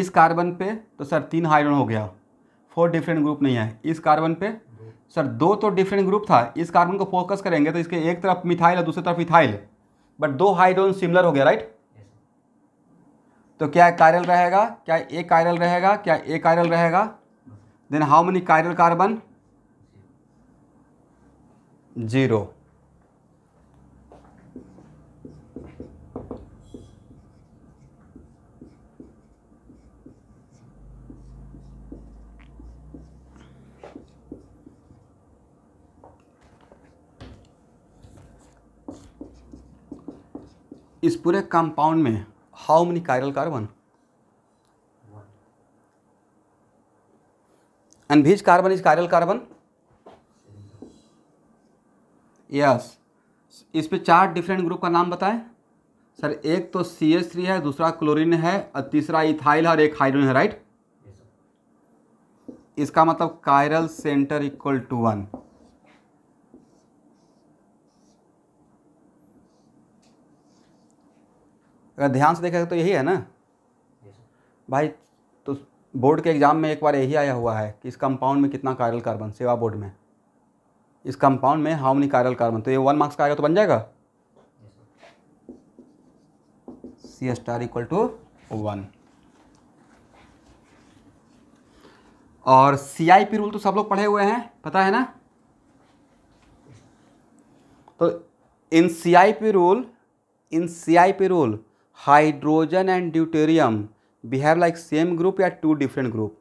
इस कार्बन पे तो सर तीन हाइड्रोन हो गया फोर डिफरेंट ग्रुप नहीं है इस कार्बन पे सर दो तो डिफरेंट ग्रुप था इस कार्बन को फोकस करेंगे तो इसके एक तरफ मिथाइल और दूसरी तरफ इथाइल बट दो हाइड्रोन सिमिलर हो गया राइट तो क्या कायरल रहेगा क्या ए कायरल रहेगा क्या ए कायरल रहेगा then how many chiral carbon zero इस पूरे कंपाउंड में how many chiral carbon? One. And which carbon is chiral carbon? Yes. इस पे चार डिफरेंट ग्रुप का नाम बताएं सर एक तो सी एस थ्री है दूसरा क्लोरीन है और तीसरा इथाइल है और एक हाइड्रोजन है राइट इसका मतलब chiral centre equal to one अगर ध्यान से देखा तो यही है ना भाई तो बोर्ड के एग्ज़ाम में एक बार यही आया हुआ है कि इस कंपाउंड में कितना कायरल कार्बन सेवा बोर्ड में इस कंपाउंड में हाउ मनी कायरल कार्बन तो ये वन मार्क्स का आएगा तो बन जाएगा C star equal to one और सी आई पी रूल तो सब लोग पढ़े हुए हैं पता है ना तो in C I P rule in C I P rule hydrogen and deuterium behave like same group या two different group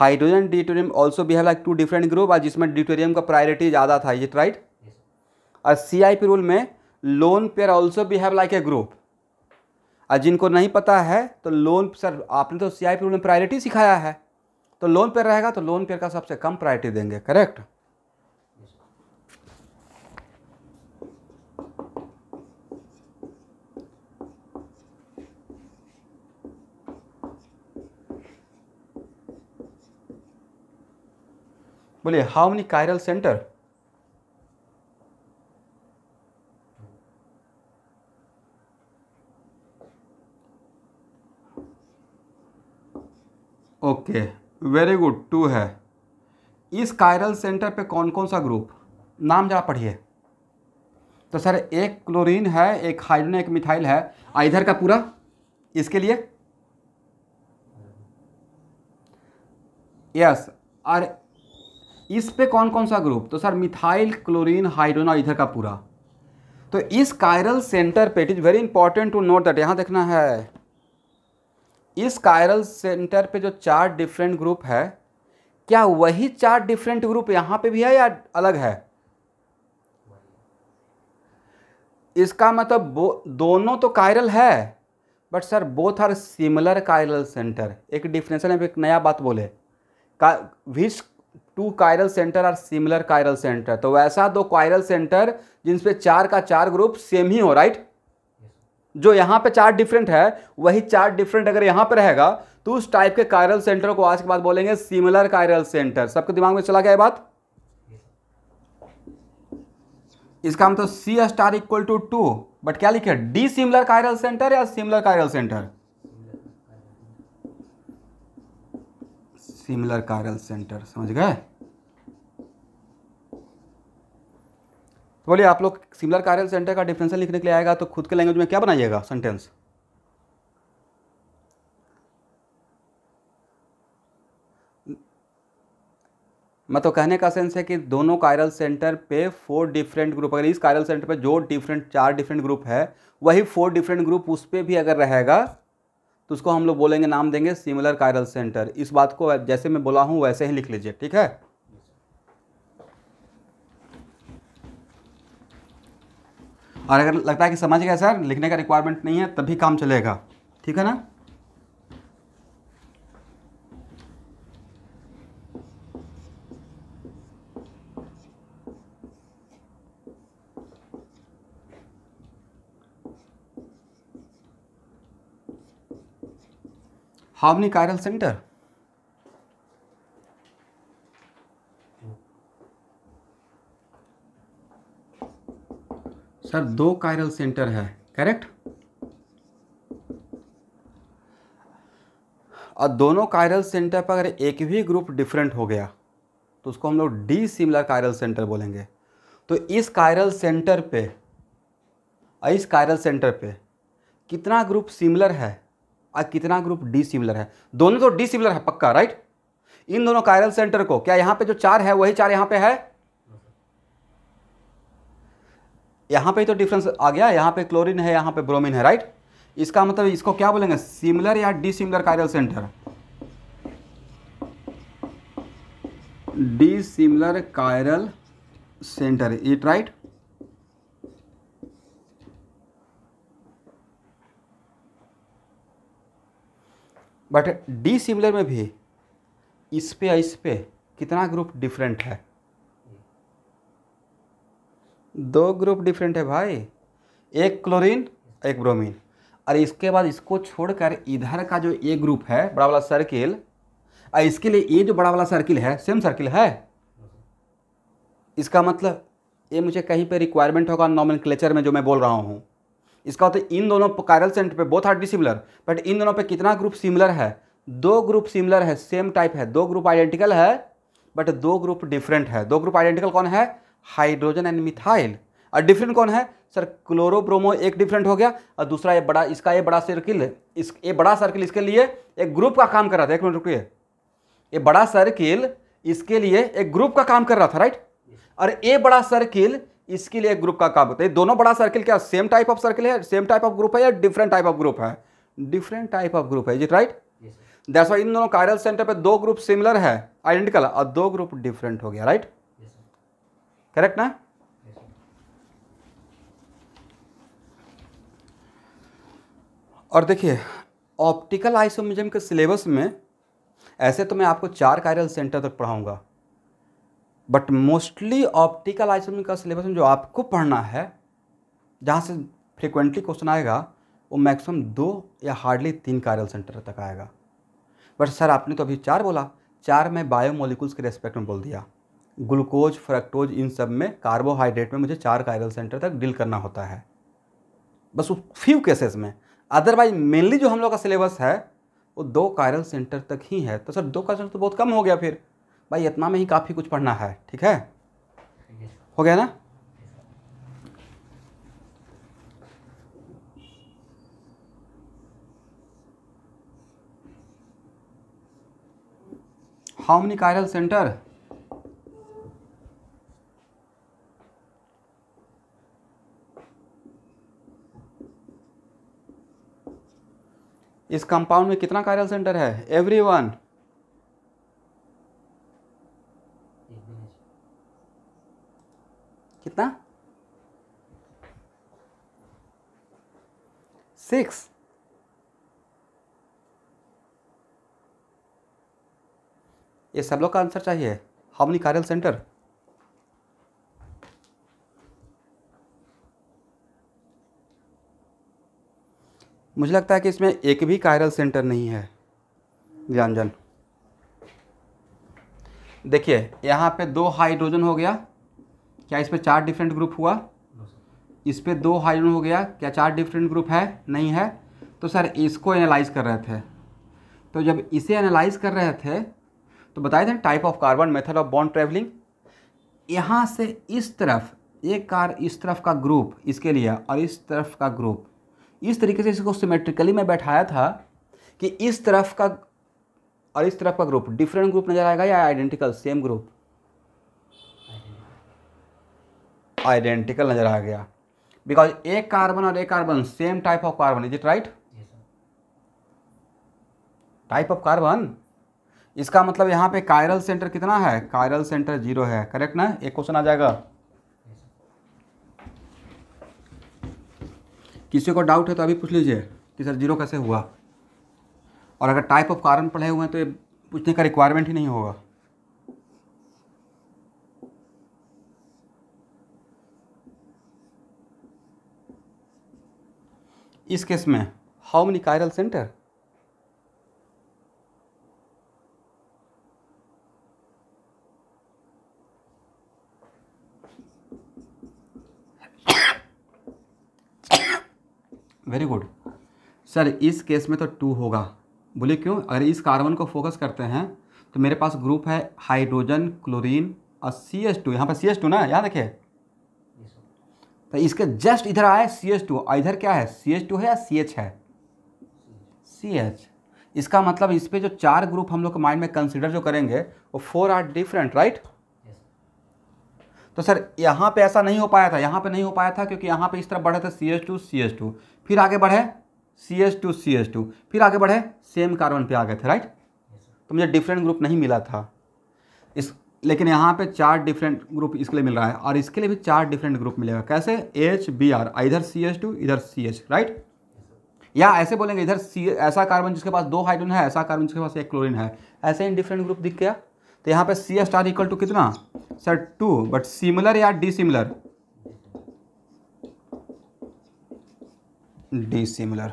hydrogen deuterium also behave like two different group और जिसमें ड्यूटेरियम का प्रायोरिटी ज़्यादा था इज राइट और C I P rule में lone pair also behave like a group और जिनको नहीं पता है तो लोन सर आपने तो सी आई पी रूल में प्रायोरिटी सिखाया है तो लोन पेयर रहेगा तो लोन पेयर का सबसे कम प्रायोरिटी देंगे करेक्ट बोलिए how many chiral centre okay very good two है इस कायरल सेंटर पे कौन कौन सा ग्रुप नाम जरा पढ़िए तो सर एक क्लोरीन है एक हाइड्रोजन एक मिथाइल है आ इधर का पूरा इसके लिए यस yes, और इस पे कौन कौन सा ग्रुप तो सर मिथाइल क्लोरीन हाइड्रोन और इधर का पूरा तो इस कायरल सेंटर पे it is very important to note that यहाँ देखना है इस कायरल सेंटर पे जो चार डिफरेंट ग्रुप है क्या वही चार डिफरेंट ग्रुप यहाँ पे भी है या अलग है इसका मतलब दोनों तो कायरल है but sir both are similar chiral centre एक डिफरेंस एक नया बात बोले का which two chiral centre are similar chiral centre तो वैसा दो कायरल सेंटर जिनपे चार का चार ग्रुप सेम ही हो राइट जो यहाँ पे चार डिफरेंट है वही चार डिफरेंट अगर यहाँ पे रहेगा तो उस टाइप के कायरल सेंटर को आज के बाद बोलेंगे सिमिलर कायरल सेंटर सबके दिमाग में चला गया बात इसका हम तो C star equal to two but क्या लिखे डी सिमिलर कायरल सेंटर या similar chiral centre similar chiral centre समझ गए तो बोलिए आप लोग सिमिलर कायरल सेंटर का डिफरेंशियल लिखने के लिए आएगा तो खुद के लैंग्वेज में क्या बनाइएगा सेंटेंस मैं तो कहने का सेंस है कि दोनों कायरल सेंटर पे फोर डिफरेंट ग्रुप अगर इस कायरल सेंटर पे जो डिफरेंट चार डिफरेंट ग्रुप है वही फोर डिफरेंट ग्रुप उस पर भी अगर रहेगा तो उसको हम लोग बोलेंगे नाम देंगे सिमिलर कायरल सेंटर इस बात को जैसे मैं बोला हूँ वैसे ही लिख लीजिए ठीक है और अगर लगता है कि समझ गया सर लिखने का रिक्वायरमेंट नहीं है तभी काम चलेगा ठीक है ना हार्मनी कायरल सेंटर सर दो कायरल सेंटर है करेक्ट और दोनों कायरल सेंटर पर अगर एक भी ग्रुप डिफरेंट हो गया तो उसको हम लोग डी सिमिलर कायरल सेंटर बोलेंगे तो इस कायरल सेंटर पे इस कायरल सेंटर पे कितना ग्रुप सिमिलर है और कितना ग्रुप डी सिमिलर है दोनों तो डी सिमिलर है पक्का राइट इन दोनों कायरल सेंटर को क्या यहां पे जो चार है वही चार यहां पे है यहां पे तो डिफरेंस आ गया यहां पे क्लोरीन है यहां पे ब्रोमीन है राइट इसका मतलब इसको क्या बोलेंगे सिमिलर या dissimilar chiral centre dissimilar chiral centre it right but dissimilar में भी इस पे इस पे कितना ग्रुप डिफरेंट है दो ग्रुप डिफरेंट है भाई एक क्लोरीन एक ब्रोमीन और इसके बाद इसको छोड़कर इधर का जो ए ग्रुप है बड़ा वाला सर्किल और इसके लिए ये जो बड़ा वाला सर्किल है सेम सर्किल है इसका मतलब ये मुझे कहीं पे रिक्वायरमेंट होगा क्लेचर में जो मैं बोल रहा हूँ इसका होता तो है इन दोनों कायरल सेंटर पे बोथ आर डिसिमिलर बट इन दोनों पे कितना ग्रुप सिमिलर है दो ग्रुप सिमिलर है सेम टाइप है दो ग्रुप आइडेंटिकल है बट दो ग्रुप डिफरेंट है दो ग्रुप आइडेंटिकल कौन है हाइड्रोजन एंड मिथाइल और डिफरेंट कौन है सर क्लोरोब्रोमो एक डिफरेंट हो गया और दूसरा ये बड़ा इसका ये बड़ा सर्किल इस ये बड़ा सर्किल इसके लिए एक ग्रुप का काम कर रहा था एक मिनट रुकिए ये बड़ा सर्किल इसके लिए एक ग्रुप का काम कर रहा था राइट और ये बड़ा सर्किल इसके लिए ग्रुप का काम होता है दोनों बड़ा सर्किल क्या सेम टाइप ऑफ सर्किल है सेम टाइप ऑफ ग्रुप है या डिफरेंट टाइप ऑफ ग्रुप है डिफरेंट टाइप ऑफ ग्रुप है इज इट राइट दैट्स इन दोनों कायरल सेंटर पे दो ग्रुप सिमिलर है आइडेंटिकल और दो ग्रुप डिफरेंट हो गया राइट करेक्ट ना और देखिए ऑप्टिकल आइसोमिजम के सिलेबस में ऐसे तो मैं आपको चार कायरल सेंटर तक पढ़ाऊंगा बट मोस्टली ऑप्टिकल आइसोमी का सिलेबस में जो आपको पढ़ना है जहाँ से फ्रिक्वेंटली क्वेश्चन आएगा वो मैक्सिमम दो या हार्डली तीन कायरल सेंटर तक आएगा बट सर आपने तो अभी चार बोला चार में बायोमोलिकुल्स के रेस्पेक्ट में बोल दिया ग्लूकोज फ्रक्टोज इन सब में कार्बोहाइड्रेट में मुझे चार कायरल सेंटर तक डील करना होता है बस उस फ्यू केसेस में अदरवाइज मेनली जो हम लोग का सिलेबस है वो दो कायरल सेंटर तक ही है तो सर दो कायरल सेंटर तो बहुत कम हो गया फिर भाई इतना में ही काफ़ी कुछ पढ़ना है ठीक है हो गया ना हाउ मनी कायरल सेंटर इस कंपाउंड में कितना कायरल सेंटर है एवरी वन 6 ये सब लोग का आंसर चाहिए मनी कार्यल सेंटर मुझे लगता है कि इसमें एक भी कायरल सेंटर नहीं है व्यंजन देखिए यहाँ पे दो हाइड्रोजन हो गया क्या इसमें चार डिफरेंट ग्रुप हुआ इस पर दो हाइड्रोजन हो गया क्या चार डिफरेंट ग्रुप है नहीं है तो सर इसको एनालाइज कर रहे थे तो जब इसे एनालाइज कर रहे थे तो बताए थे type of carbon method of bond travelling यहाँ से इस तरफ एक कार इस तरफ का ग्रुप इसके लिए और इस तरफ का ग्रुप इस तरीके से इसको सिमेट्रिकली मैं बैठाया था कि इस तरफ का और इस तरफ का ग्रुप डिफरेंट ग्रुप नज़र आएगा या आइडेंटिकल सेम ग्रुप आइडेंटिकल नज़र आ गया बिकॉज एक कार्बन और एक carbon same type of carbon is it right type of carbon इसका मतलब यहाँ पे कायरल सेंटर कितना है कायरल सेंटर जीरो है करेक्ट ना एक क्वेश्चन आ जाएगा किसी को डाउट है तो अभी पूछ लीजिए कि सर जीरो कैसे हुआ और अगर टाइप ऑफ कार्बन पढ़े हुए हैं तो ये पूछने का रिक्वायरमेंट ही नहीं होगा इस केस में how many chiral centre very good sir इस केस में तो टू होगा बोले क्यों अगर इस कार्बन को फोकस करते हैं तो मेरे पास ग्रुप है हाइड्रोजन क्लोरीन और सी एस टू यहाँ पर सी एस टू ना याद रखिए तो इसके जस्ट इधर आया सी एच टू इधर क्या है सी एच टू है या सी एच है सी एच इसका मतलब इस पर जो चार ग्रुप हम लोग माइंड में कंसिडर जो करेंगे वो फोर आर डिफरेंट राइट तो सर यहाँ पे ऐसा नहीं हो पाया था यहाँ पे नहीं हो पाया था क्योंकि यहाँ पे इस तरह बढ़े थे C H two C H two फिर आगे बढ़े C H two C H two फिर आगे बढ़े सेम कार्बन पे आ गए थे राइट तो मुझे डिफरेंट ग्रुप नहीं मिला था इस लेकिन यहाँ पे चार डिफरेंट ग्रुप इसके लिए मिल रहा है और इसके लिए भी चार डिफरेंट ग्रुप मिलेगा कैसे एच बी आर इधर सी एच टू इधर सी एच राइट या ऐसे बोलेंगे इधर सी ऐसा कार्बन जिसके पास दो हाइड्रोजन है ऐसा कार्बन जिसके पास एक क्लोरीन है ऐसे इन डिफरेंट ग्रुप दिख गया तो यहाँ पे C S star equal to कितना सर टू बट सिमिलर या डी सिमिलर डी सिमिलर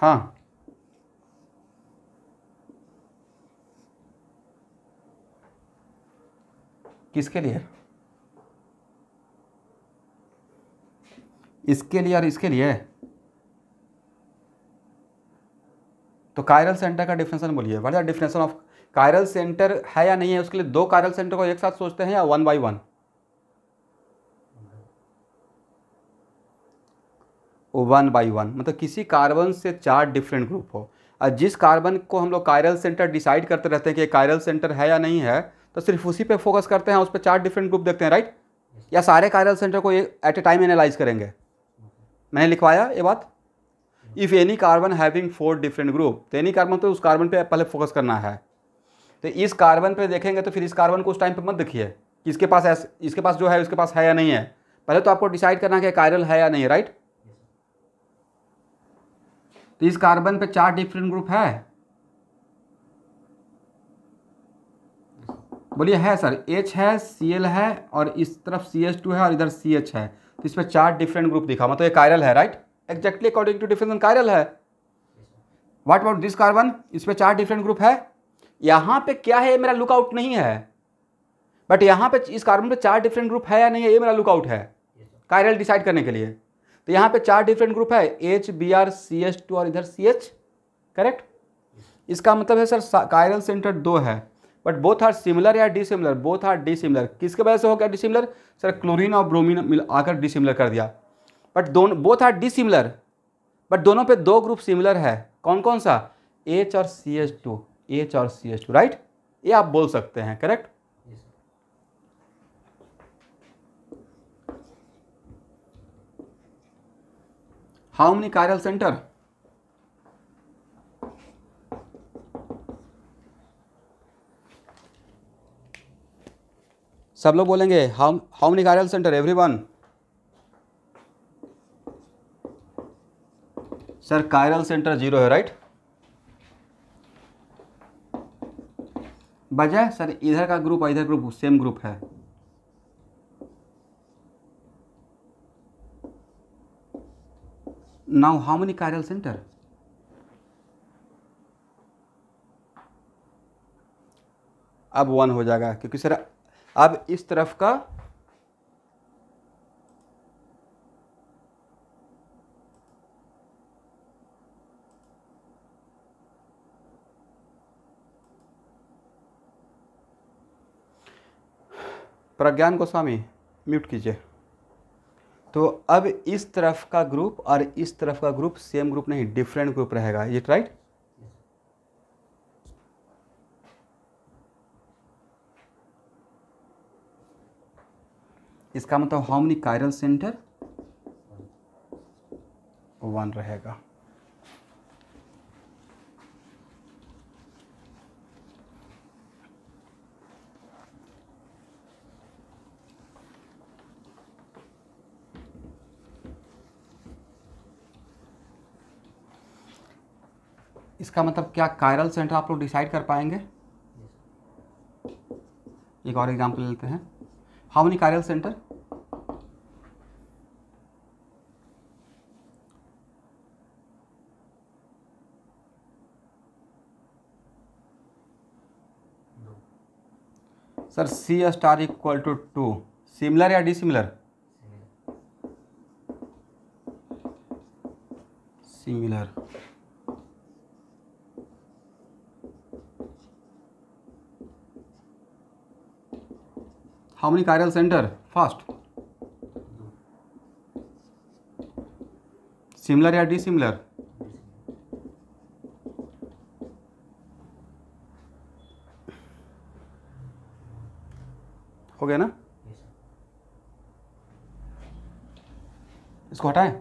हाँ किसके लिए इसके लिए और इसके लिए तो कायरल सेंटर का डिफिनेशन बोलिए what is definition of chiral centre है या नहीं है उसके लिए दो कायरल सेंटर को एक साथ सोचते हैं या one by one one by one मतलब किसी कार्बन से चार डिफरेंट ग्रुप हो और जिस कार्बन को हम लोग कायरल सेंटर डिसाइड करते रहते हैं कि कायरल सेंटर है या नहीं है तो सिर्फ उसी पे फोकस करते हैं उस पर चार डिफरेंट ग्रुप देखते हैं राइट या सारे कायरल सेंटर को एट ए टाइम एनालाइज करेंगे मैंने लिखवाया ये बात if any carbon having four different group तो एनी कार्बन तो उस कार्बन पे पहले फोकस करना है तो इस कार्बन पे देखेंगे तो फिर इस कार्बन को उस टाइम पे मत देखिए कि इसके पास ऐस, इसके पास जो है उसके पास है या नहीं है पहले तो आपको डिसाइड करना है कि कायरल है या नहीं राइट तो इस कार्बन पे चार डिफरेंट ग्रुप है बोलिए है सर एच है सी एल है और इस तरफ सी एच टू है और इधर सी एच है तो इसमें चार डिफरेंट ग्रुप दिखा मतलब ये कायरल है right exactly according to different chiral है वाट अबाउट दिस कार्बन इसमें चार डिफरेंट ग्रुप है यहाँ पे क्या है ये मेरा लुकआउट नहीं है बट यहाँ पे इस कार्बन पे चार डिफरेंट ग्रुप है या नहीं है ये मेरा लुकआउट है कायरल डिसाइड करने के लिए तो यहाँ पे चार डिफरेंट ग्रुप है H B R C H two और इधर सी एच करेक्ट इसका मतलब है सर कायरल सेंटर दो है बट बोथ आर सिमिलर या डिसिमिलर बोथ आर डिसिमिलर किसके वजह से हो गया डिसिमिलर सर क्लोरीन और ब्रोमीन मिल आकर डिसिमिलर कर दिया बट दोनों बोथ आर डिसिमिलर बट दोनों पे दो ग्रुप सिमिलर है कौन कौन सा एच और सी एच टू एच और सी एच टू राइट ये आप बोल सकते हैं correct how many chiral centre सब लोग बोलेंगे how how many chiral centre every one sir chiral centre zero है राइट बजाय सर इधर का ग्रुप और इधर ग्रुप सेम ग्रुप है now how many chiral centre अब वन हो जाएगा क्योंकि सर अब इस तरफ का प्रज्ञान गोस्वामी म्यूट कीजिए तो अब इस तरफ का ग्रुप और इस तरफ का ग्रुप सेम ग्रुप नहीं डिफरेंट ग्रुप रहेगा ये राइट इसका मतलब how many chiral centre one रहेगा इसका मतलब क्या कायरल सेंटर आप लोग डिसाइड कर पाएंगे एक और एग्जांपल लेते हैं how many chiral centre sir C star equal to two similar या dissimilar similar how many chiral centre fast similar या डिसिमिलर गया ना इसको हटाएं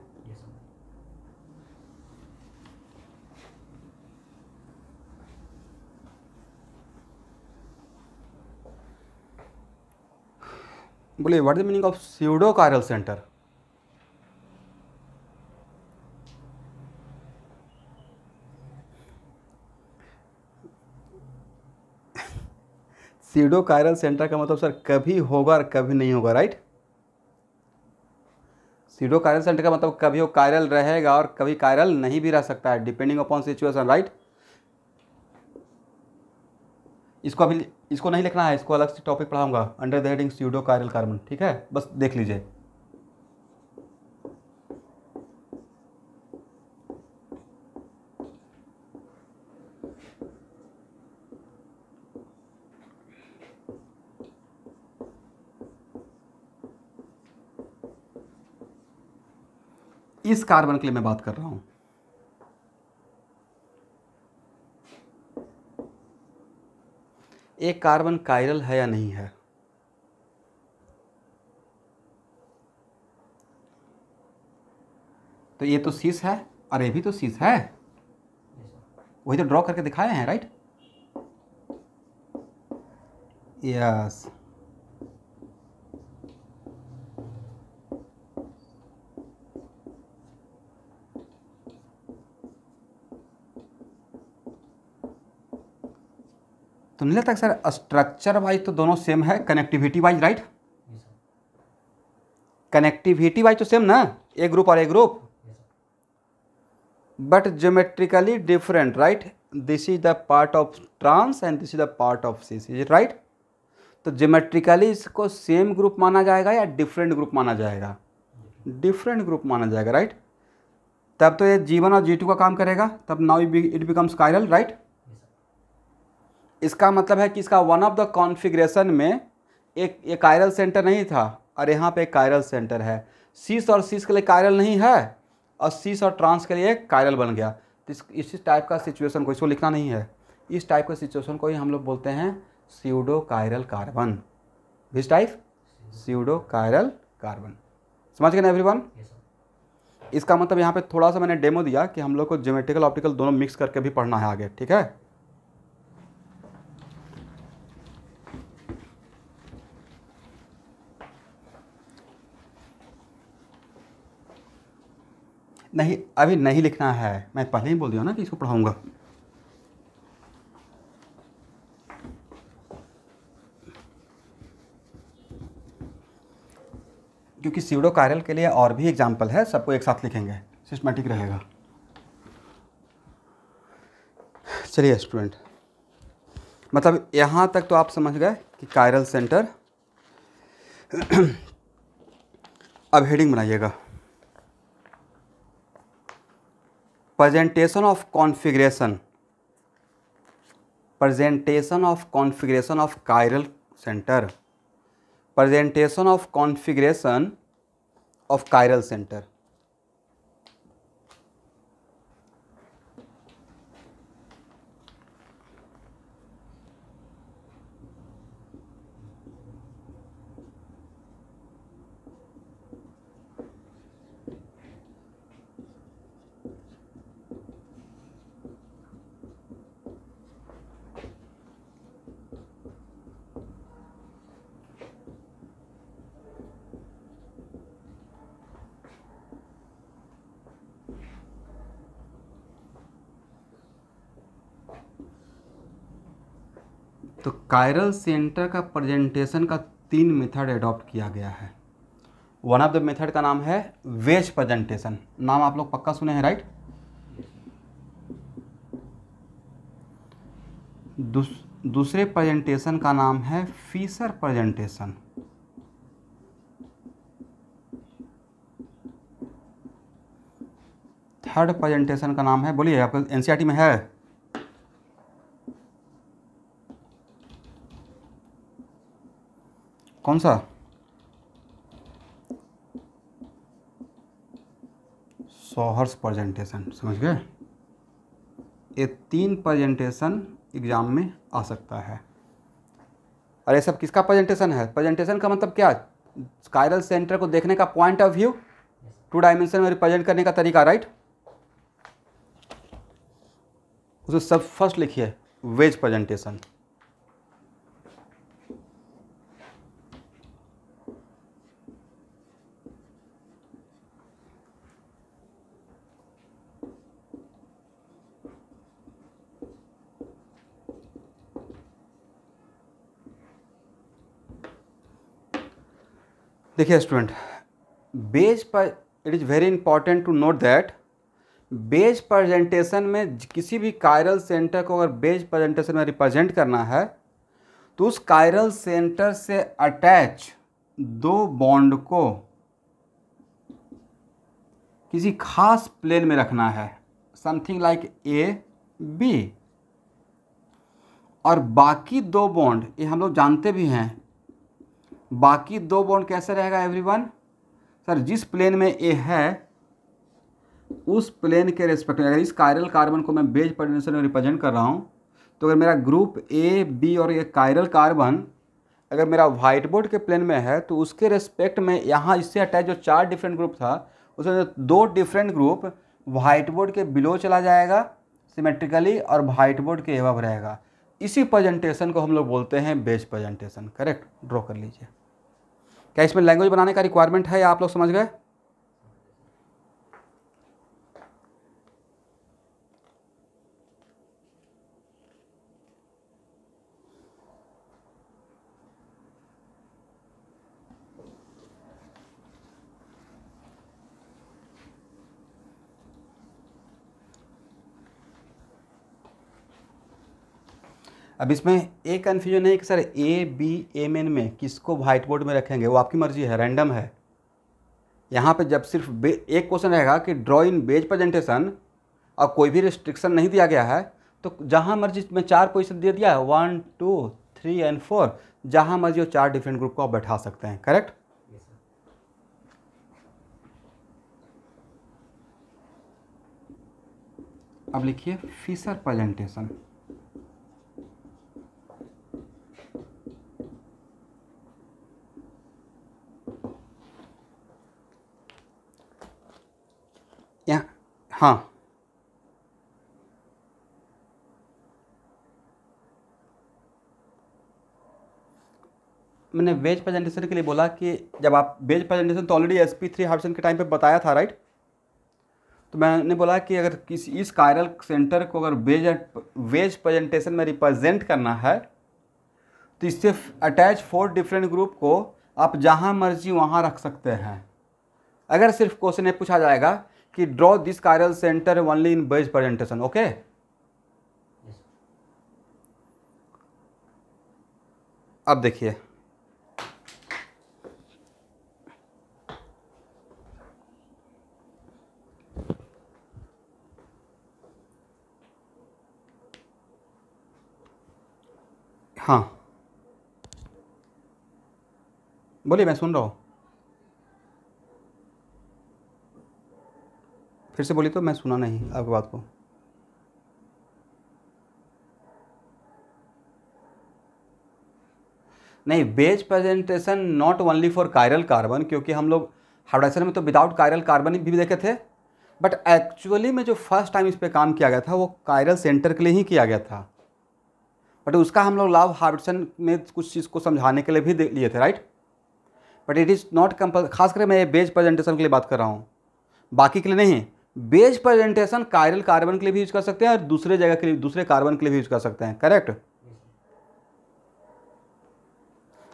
बोले what the meaning of pseudo chiral centre pseudo chiral centre का मतलब सर कभी होगा और कभी नहीं होगा राइट सीडो कायरल सेंटर का मतलब कभी वो कायरल रहेगा और कभी कायरल नहीं भी रह सकता है डिपेंडिंग अपॉन सिचुएशन राइट इसको अभी इसको नहीं लिखना है इसको अलग से टॉपिक पढ़ाऊंगा under the heading pseudo chiral carbon ठीक है बस देख लीजिए इस कार्बन के लिए मैं बात कर रहा हूं एक कार्बन कायरल है या नहीं है तो ये तो सीस है और ये भी तो सीस है वही तो ड्रॉ करके दिखाए हैं राइट यस yes. नहीं लगता सर स्ट्रक्चर वाइज तो दोनों सेम है connectivity wise right connectivity wise तो सेम ना ए ग्रुप और A group but geometrically different right this is the part of trans and this is the part of cis is right तो geometrically इसको same group माना जाएगा या different group माना जाएगा डिफरेंट ग्रुप माना जाएगा राइट तब तो ये जीवन और जी टू का काम करेगा तब now it becomes chiral right इसका मतलब है कि इसका वन ऑफ द कॉन्फ़िगरेशन में एक ये कायरल सेंटर नहीं था और यहाँ पे कायरल सेंटर है सीस और सीस के लिए कायरल नहीं है और सीस और ट्रांस के लिए कायरल बन गया तो इस इस टाइप का सिचुएशन को इसको लिखना नहीं है इस टाइप का सिचुएशन को ही हम लोग बोलते हैं pseudo chiral carbon this type pseudo chiral carbon समझ गए ना एवरी इसका मतलब यहाँ पे थोड़ा सा मैंने डेमो दिया कि हम लोग को जोमेट्रिकल ऑप्टिकल दोनों मिक्स करके भी पढ़ना है आगे ठीक है नहीं अभी नहीं लिखना है मैं पहले ही बोल दिया ना कि इसको पढ़ाऊंगा क्योंकि सीवडो कायरल के लिए और भी एग्जाम्पल है सबको एक साथ लिखेंगे सिस्टमेटिक रहेगा चलिए स्टूडेंट मतलब यहाँ तक तो आप समझ गए कि कायरल सेंटर अब हेडिंग बनाइएगा presentation of configuration presentation of configuration of chiral center presentation of configuration of chiral center chiral centre का प्रेजेंटेशन का तीन मेथड एडॉप्ट किया गया है वन ऑफ द मेथड का नाम है वेज प्रेजेंटेशन नाम आप लोग पक्का सुने हैं राइट दूस, दूसरे प्रेजेंटेशन का नाम है फीसर प्रेजेंटेशन थर्ड प्रेजेंटेशन का नाम है बोलिए आपको एनसीईआरटी e में है कौन सा सोहर्स प्रेजेंटेशन समझ गए ये तीन प्रेजेंटेशन एग्ज़ाम में आ सकता है अरे सब किसका प्रेजेंटेशन है प्रेजेंटेशन का मतलब क्या स्काइरल सेंटर को देखने का point of view two dimension में रिप्रेजेंट करने का तरीका राइट उसे सब फर्स्ट लिखिए वेज प्रेजेंटेशन देखिए स्टूडेंट बेस पर it is very important to note that wedge presentation में किसी भी कायरल सेंटर को अगर बेज प्रेजेंटेशन में रिप्रेजेंट करना है तो उस कायरल सेंटर से अटैच दो बॉन्ड को किसी खास प्लेन में रखना है समथिंग लाइक ए बी और बाकी दो बॉन्ड ये हम लोग जानते भी हैं बाकी दो बॉन्ड कैसे रहेगा एवरीवन सर जिस प्लेन में ए है उस प्लेन के रेस्पेक्ट में अगर इस कायरल कार्बन को मैं बेज पोटेंशियल में रिप्रेजेंट कर रहा हूँ तो अगर मेरा ग्रुप ए बी और ये कायरल कार्बन अगर मेरा व्हाइट बोर्ड के प्लेन में है तो उसके रेस्पेक्ट में यहाँ इससे अटैच जो चार डिफरेंट ग्रुप था उसमें दो डिफरेंट ग्रुप व्हाइट बोर्ड के बिलो चला जाएगा सिमेट्रिकली और व्हाइट बोर्ड के एवब रहेगा इसी प्रेजेंटेशन को हम लोग बोलते हैं बेज प्रेजेंटेशन करेक्ट ड्रॉ कर लीजिए क्या इसमें लैंग्वेज बनाने का रिक्वायरमेंट है या आप लोग समझ गए अब इसमें ये कन्फ्यूजन है कि sir A B M N में किसको व्हाइट बोर्ड में रखेंगे वो आपकी मर्जी है रैंडम है यहाँ पे जब सिर्फ एक क्वेश्चन रहेगा कि ड्रॉ इन बेज प्रेजेंटेशन और कोई भी रिस्ट्रिक्शन नहीं दिया गया है तो जहाँ मर्जी में चार पोजिशन दे दिया है one two three and four जहाँ मर्जी वो चार डिफरेंट ग्रुप को आप बैठा सकते हैं करेक्ट अब लिखिए फीसर प्रेजेंटेशन हाँ मैंने वेज प्रेजेंटेशन के लिए बोला कि जब आप वेज प्रेजेंटेशन तो ऑलरेडी एस पी थ्री हार्पसन के टाइम पे बताया था राइट तो मैंने बोला कि अगर किसी इस कायरल सेंटर को अगर वेज वेज प्रेजेंटेशन में रिप्रेजेंट करना है तो इससे अटैच फोर डिफरेंट ग्रुप को आप जहाँ मर्जी वहाँ रख सकते हैं अगर सिर्फ क्वेश्चन ये पूछा जाएगा कि draw this chiral centre only in wedge presentation okay अब देखिए हाँ बोलिए मैं सुन रहा हूँ फिर से बोली तो मैं सुना नहीं आपकी बात को नहीं wedge presentation not only for chiral carbon क्योंकि हम लोग हाइब्रिडाइजेशन में तो विदाउट कायरल कार्बन भी देखे थे बट एक्चुअली में जो फर्स्ट टाइम इस पर काम किया गया था वो कायरल सेंटर के लिए ही किया गया था बट उसका हम लोग लाभ हाइब्रिडेशन में कुछ चीज़ को समझाने के लिए भी लिए थे right but it is not compulsory खास कर मैं बेज प्रेजेंटेशन के लिए बात कर रहा हूँ बाकी के लिए नहीं बेस प्रेजेंटेशन कायरल कार्बन के लिए भी यूज कर सकते हैं और दूसरे जगह के लिए दूसरे कार्बन के लिए भी यूज कर सकते हैं करेक्ट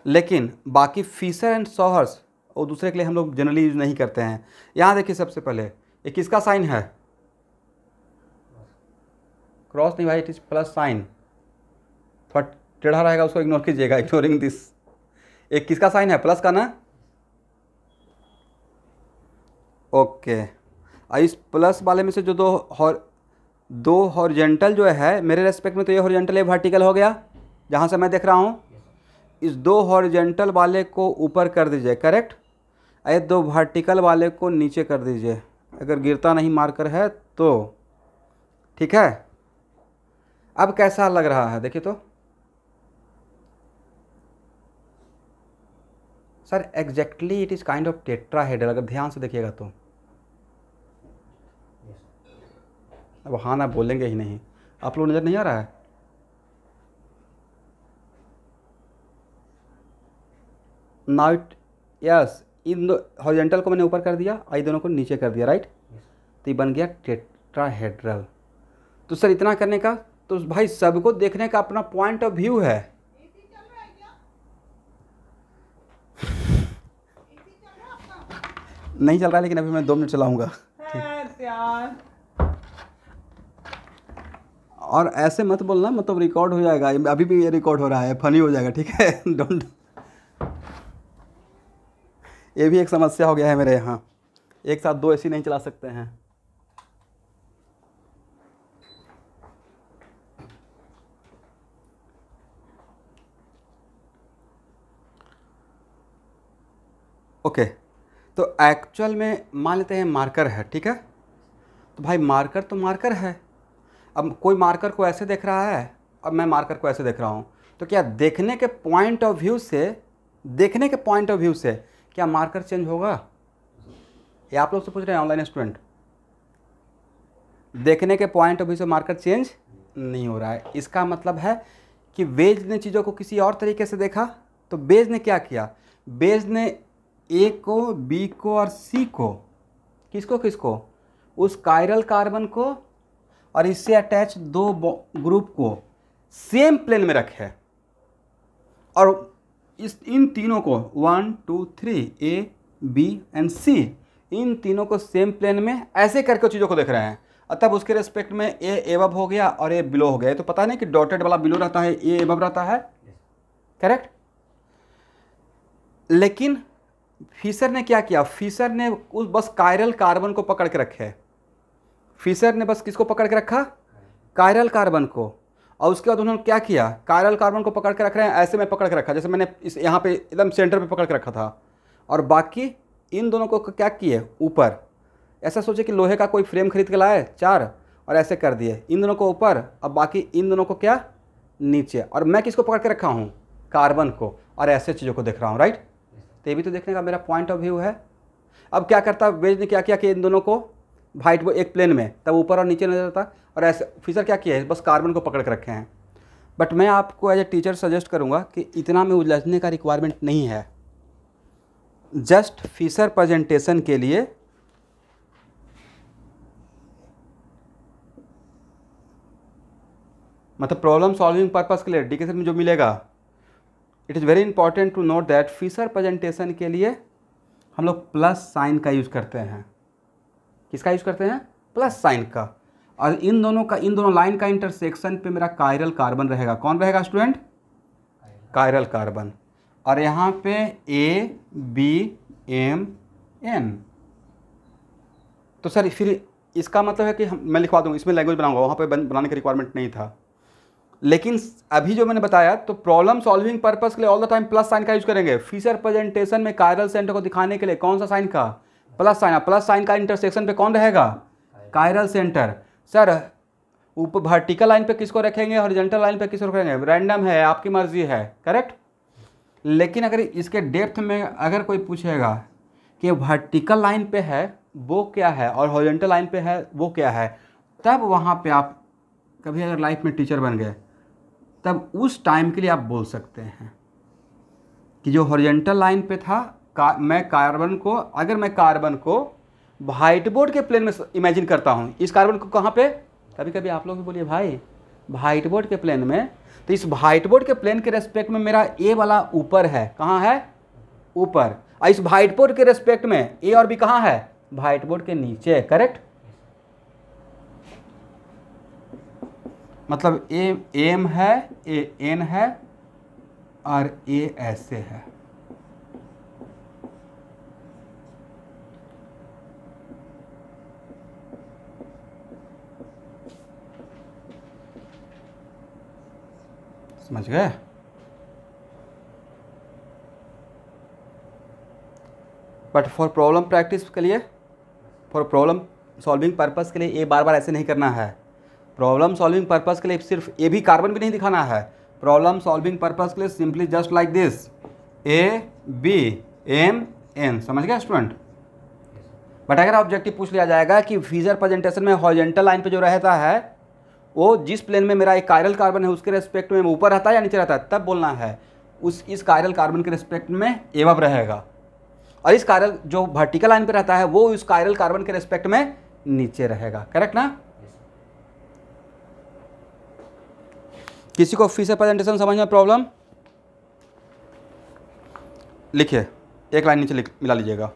लेकिन बाकी फीसर एंड सोहर्स और दूसरे के लिए हम लोग जनरली यूज नहीं करते हैं यहाँ देखिए सबसे पहले ये किसका साइन है क्रॉस नहीं भाई इट इज़ प्लस साइन थोड़ा टेढ़ा रहेगा उसको इग्नोर कीजिएगा इग्नोरिंग दिस एक किसका साइन है प्लस का ना ओके okay. इस प्लस वाले में से जो दो हॉर दो हॉर्जेंटल जो है मेरे रेस्पेक्ट में तो ये हॉरिजेंटल ये वर्टिकल हो गया जहाँ से मैं देख रहा हूँ इस दो हॉर्जेंटल वाले को ऊपर कर दीजिए करेक्ट ये दो वर्टिकल वाले को नीचे कर दीजिए अगर गिरता नहीं मारकर है तो ठीक है अब कैसा लग रहा है देखिए तो sir exactly it is kind of tetrahedral अगर ध्यान से देखिएगा तो वो हाँ ना बोलेंगे ही नहीं आप लोग नज़र नहीं आ रहा है नाइट यस इन दो हॉरिजेंटल को मैंने ऊपर कर दिया आई दोनों को नीचे कर दिया राइट तो ये बन गया टेट्राहेड्रल तो सर इतना करने का तो भाई सबको देखने का अपना पॉइंट ऑफ व्यू है नहीं चल रहा लेकिन अभी मैं दो मिनट चलाऊंगा और ऐसे मत बोलना मतलब रिकॉर्ड हो जाएगा अभी भी ये रिकॉर्ड हो रहा है फनी हो जाएगा ठीक है डोंट ये भी एक समस्या हो गया है मेरे यहाँ एक साथ दो ऐसी नहीं चला सकते हैं ओके okay. तो एक्चुअल में मान लेते हैं मार्कर है ठीक है तो भाई मार्कर तो मार्कर है अब कोई मार्कर को ऐसे देख रहा है अब मैं मार्कर को ऐसे देख रहा हूँ तो क्या देखने के पॉइंट ऑफ व्यू से देखने के पॉइंट ऑफ व्यू से क्या मार्कर चेंज होगा ये आप लोग से पूछ रहे हैं ऑनलाइन स्टूडेंट देखने के पॉइंट ऑफ व्यू से मार्कर चेंज नहीं हो रहा है इसका मतलब है कि बेज ने चीज़ों को किसी और तरीके से देखा तो बेज ने क्या किया बेज ने ए को बी को और सी को किसको किसको उस कायरल कार्बन को और इससे अटैच दो ग्रुप को सेम प्लेन में रखे और इस इन तीनों को one two three A B and C इन तीनों को सेम प्लेन में ऐसे करके चीज़ों को देख रहे हैं और तब उसके रेस्पेक्ट में ए एवब हो गया और ए बिलो हो गया तो पता नहीं कि डॉटेड वाला बिलो रहता है ए एवब रहता है करेक्ट लेकिन फीसर ने क्या किया फीसर ने उस बस कायरल कार्बन को पकड़ के रखे फिशर ने बस किसको पकड़ के रखा कायरल कार्बन को और उसके बाद उन्होंने क्या किया कायरल कार्बन को पकड़ के रख रहे हैं ऐसे में पकड़ के रखा जैसे मैंने इस यहाँ पे एकदम सेंटर पे पकड़ के रखा था और बाकी इन दोनों को क्या किए ऊपर ऐसा सोचे कि लोहे का कोई फ्रेम खरीद के लाए चार और ऐसे कर दिए इन दोनों को ऊपर और बाकी इन दोनों को क्या नीचे और मैं किसको पकड़ के रखा हूँ कार्बन को और ऐसे चीज़ों को देख रहा हूँ राइट तो ये भी तो देखने का मेरा पॉइंट ऑफ व्यू है अब क्या करता वेज ने क्या किया कि इन दोनों को वाइट वो एक प्लेन में तब ऊपर और नीचे नजर आता और ऐसे फिशर क्या किया है बस कार्बन को पकड़ के रखे हैं बट मैं आपको एज ए टीचर सजेस्ट करूँगा कि इतना में उलझने का रिक्वायरमेंट नहीं है जस्ट फीसर प्रजेंटेशन के लिए मतलब प्रॉब्लम सॉल्विंग पर्पज़ के लिए डिकेशन में जो मिलेगा it is very important to note that Fischer presentation के लिए हम लोग प्लस साइन का यूज़ करते हैं किसका यूज़ करते हैं प्लस साइन का और इन दोनों का इन दोनों लाइन का इंटरसेक्शन पे मेरा कायरल कार्बन रहेगा कौन रहेगा स्टूडेंट कायरल कार्बन और यहाँ पे ए बी एम एन तो सर फिर इसका मतलब है कि हम मैं लिखवा दूँ इसमें लैंग्वेज बनाऊंगा वहाँ पे बनाने का रिक्वायरमेंट नहीं था लेकिन अभी जो मैंने बताया तो प्रॉब्लम सॉल्विंग पर्पज़ के लिए all the time plus sign का यूज करेंगे फीचर प्रेजेंटेशन में कायरल सेंटर को दिखाने के लिए कौन सा साइन का प्लस साइन प्लस साइन का इंटरसेक्शन पे कौन रहेगा कायरल सेंटर सर ऊपर वर्टिकल लाइन पे किसको रखेंगे हॉरिजेंटल लाइन पे किसको रखेंगे रैंडम है आपकी मर्जी है करेक्ट लेकिन अगर इसके डेप्थ में अगर कोई पूछेगा कि वर्टिकल लाइन पे है वो क्या है और हॉरिजेंटल लाइन पे है वो क्या है तब वहाँ पे आप कभी अगर लाइफ में टीचर बन गए तब उस टाइम के लिए आप बोल सकते हैं कि जो हॉरिजेंटल लाइन पे था का मैं कार्बन को अगर मैं कार्बन को व्हाइट बोर्ड के प्लेन में इमेजिन करता हूँ इस कार्बन को कहाँ पे कभी कभी आप लोग भी बोलिए भाई व्हाइट बोर्ड के प्लेन में तो इस व्हाइट बोर्ड के प्लेन के रेस्पेक्ट में मेरा ए वाला ऊपर है कहाँ है ऊपर और इस व्हाइट बोर्ड के रेस्पेक्ट में ए और बी कहाँ है वाइट बोर्ड के नीचे करेक्ट मतलब ए एम है ए एन है और ए ऐसे है समझ गए बट फॉर प्रॉब्लम प्रैक्टिस के लिए फॉर प्रॉब्लम सॉल्विंग पर्पस के लिए ये बार बार ऐसे नहीं करना है प्रॉब्लम सॉल्विंग पर्पस के लिए सिर्फ ए भी कार्बन भी नहीं दिखाना है प्रॉब्लम सॉल्विंग पर्पस के लिए simply just like this A B M N समझ गया स्टूडेंट बट अगर ऑब्जेक्टिव पूछ लिया जाएगा कि फीजर प्रेजेंटेशन में हॉजेंटल लाइन पे जो रहता है वो जिस प्लेन में मेरा एक कायरल कार्बन है उसके रेस्पेक्ट में ऊपर रहता है या नीचे रहता है तब बोलना है उस इस कायरल कार्बन के रेस्पेक्ट में एवब रहेगा और इस कायरल जो वर्टिकल लाइन पे रहता है वो उस कायरल कार्बन के रेस्पेक्ट में नीचे रहेगा करेक्ट ना किसी को फिर से प्रेजेंटेशन समझ में प्रॉब्लम लिखिए एक लाइन नीचे मिला लीजिएगा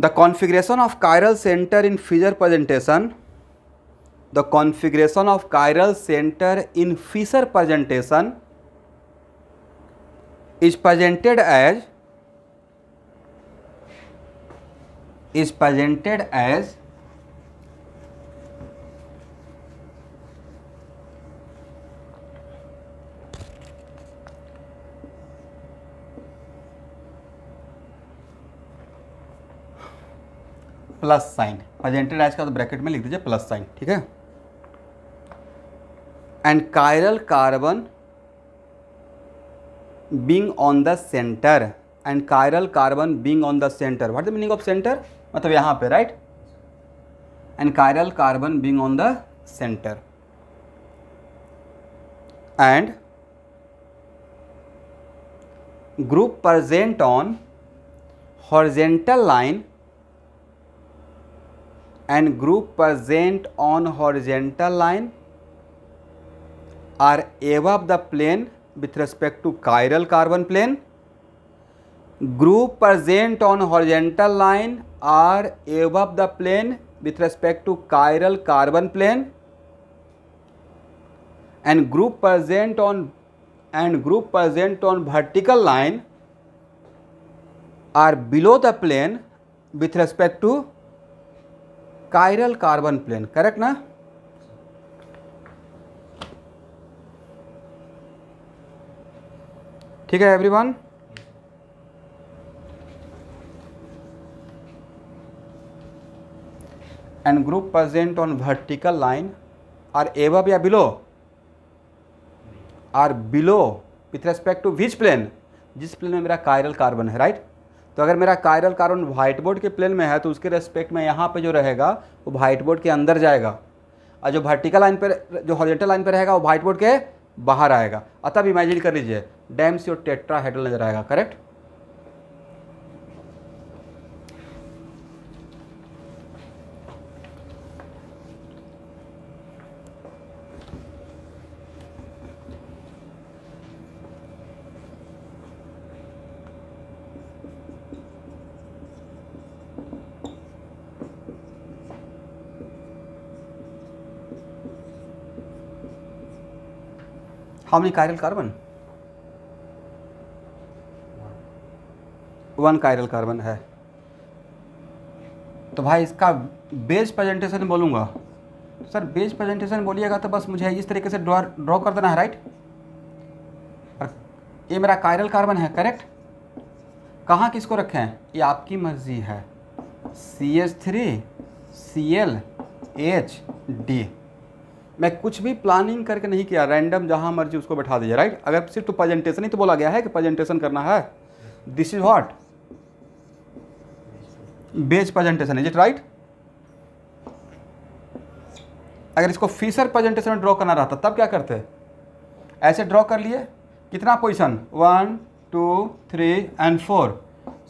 The configuration of chiral center in fissure presentation the configuration of chiral center in fissure presentation is presented as is presented as plus sign presented as का तो ब्रैकेट में लिख दीजिए प्लस साइन ठीक है and chiral carbon being on the centre and chiral carbon being on the centre what the meaning of centre मतलब यहां पे right and chiral carbon being on the centre and group present on horizontal line and group present on horizontal line are above the plane with respect to chiral carbon plane. Group present on horizontal line are above the plane with respect to chiral carbon plane and group present on and group present on vertical line are below the plane with respect to chiral carbon plane correct ना ठीक है everyone and group present on vertical line are above या below are below with respect to which plane जिस plane में मेरा chiral carbon है right तो अगर मेरा कायरल कार्बन व्हाइट बोर्ड के प्लेन में है तो उसके रेस्पेक्ट में यहाँ पर जो रहेगा वो व्हाइट बोर्ड के अंदर जाएगा और जो वर्टिकल लाइन पर जो हॉरिजेंटल लाइन पर रहेगा वो व्हाइट बोर्ड के बाहर आएगा अतः इमेजिन कर लीजिए डैम्स और टेट्रा हेडल नजर आएगा correct how many chiral carbon one chiral carbon है तो भाई इसका बेस प्रेजेंटेशन बोलूँगा सर बेस प्रेजेंटेशन बोलिएगा तो बस मुझे इस तरीके से ड्रॉ ड्रॉ कर देना है राइट और ये मेरा कायरल कार्बन है करेक्ट कहाँ किसको रखें ये आपकी मर्ज़ी है C H three C L H D मैं कुछ भी प्लानिंग करके नहीं किया रैंडम जहाँ मर्जी उसको बैठा दीजिए राइट अगर सिर्फ तो प्रेजेंटेशन ही तो बोला गया है कि प्रेजेंटेशन करना है this is what wedge presentation is it right अगर इसको फीसर प्रेजेंटेशन में ड्रॉ करना रहता तब क्या करते ऐसे ड्रॉ कर लिए कितना position one two three and four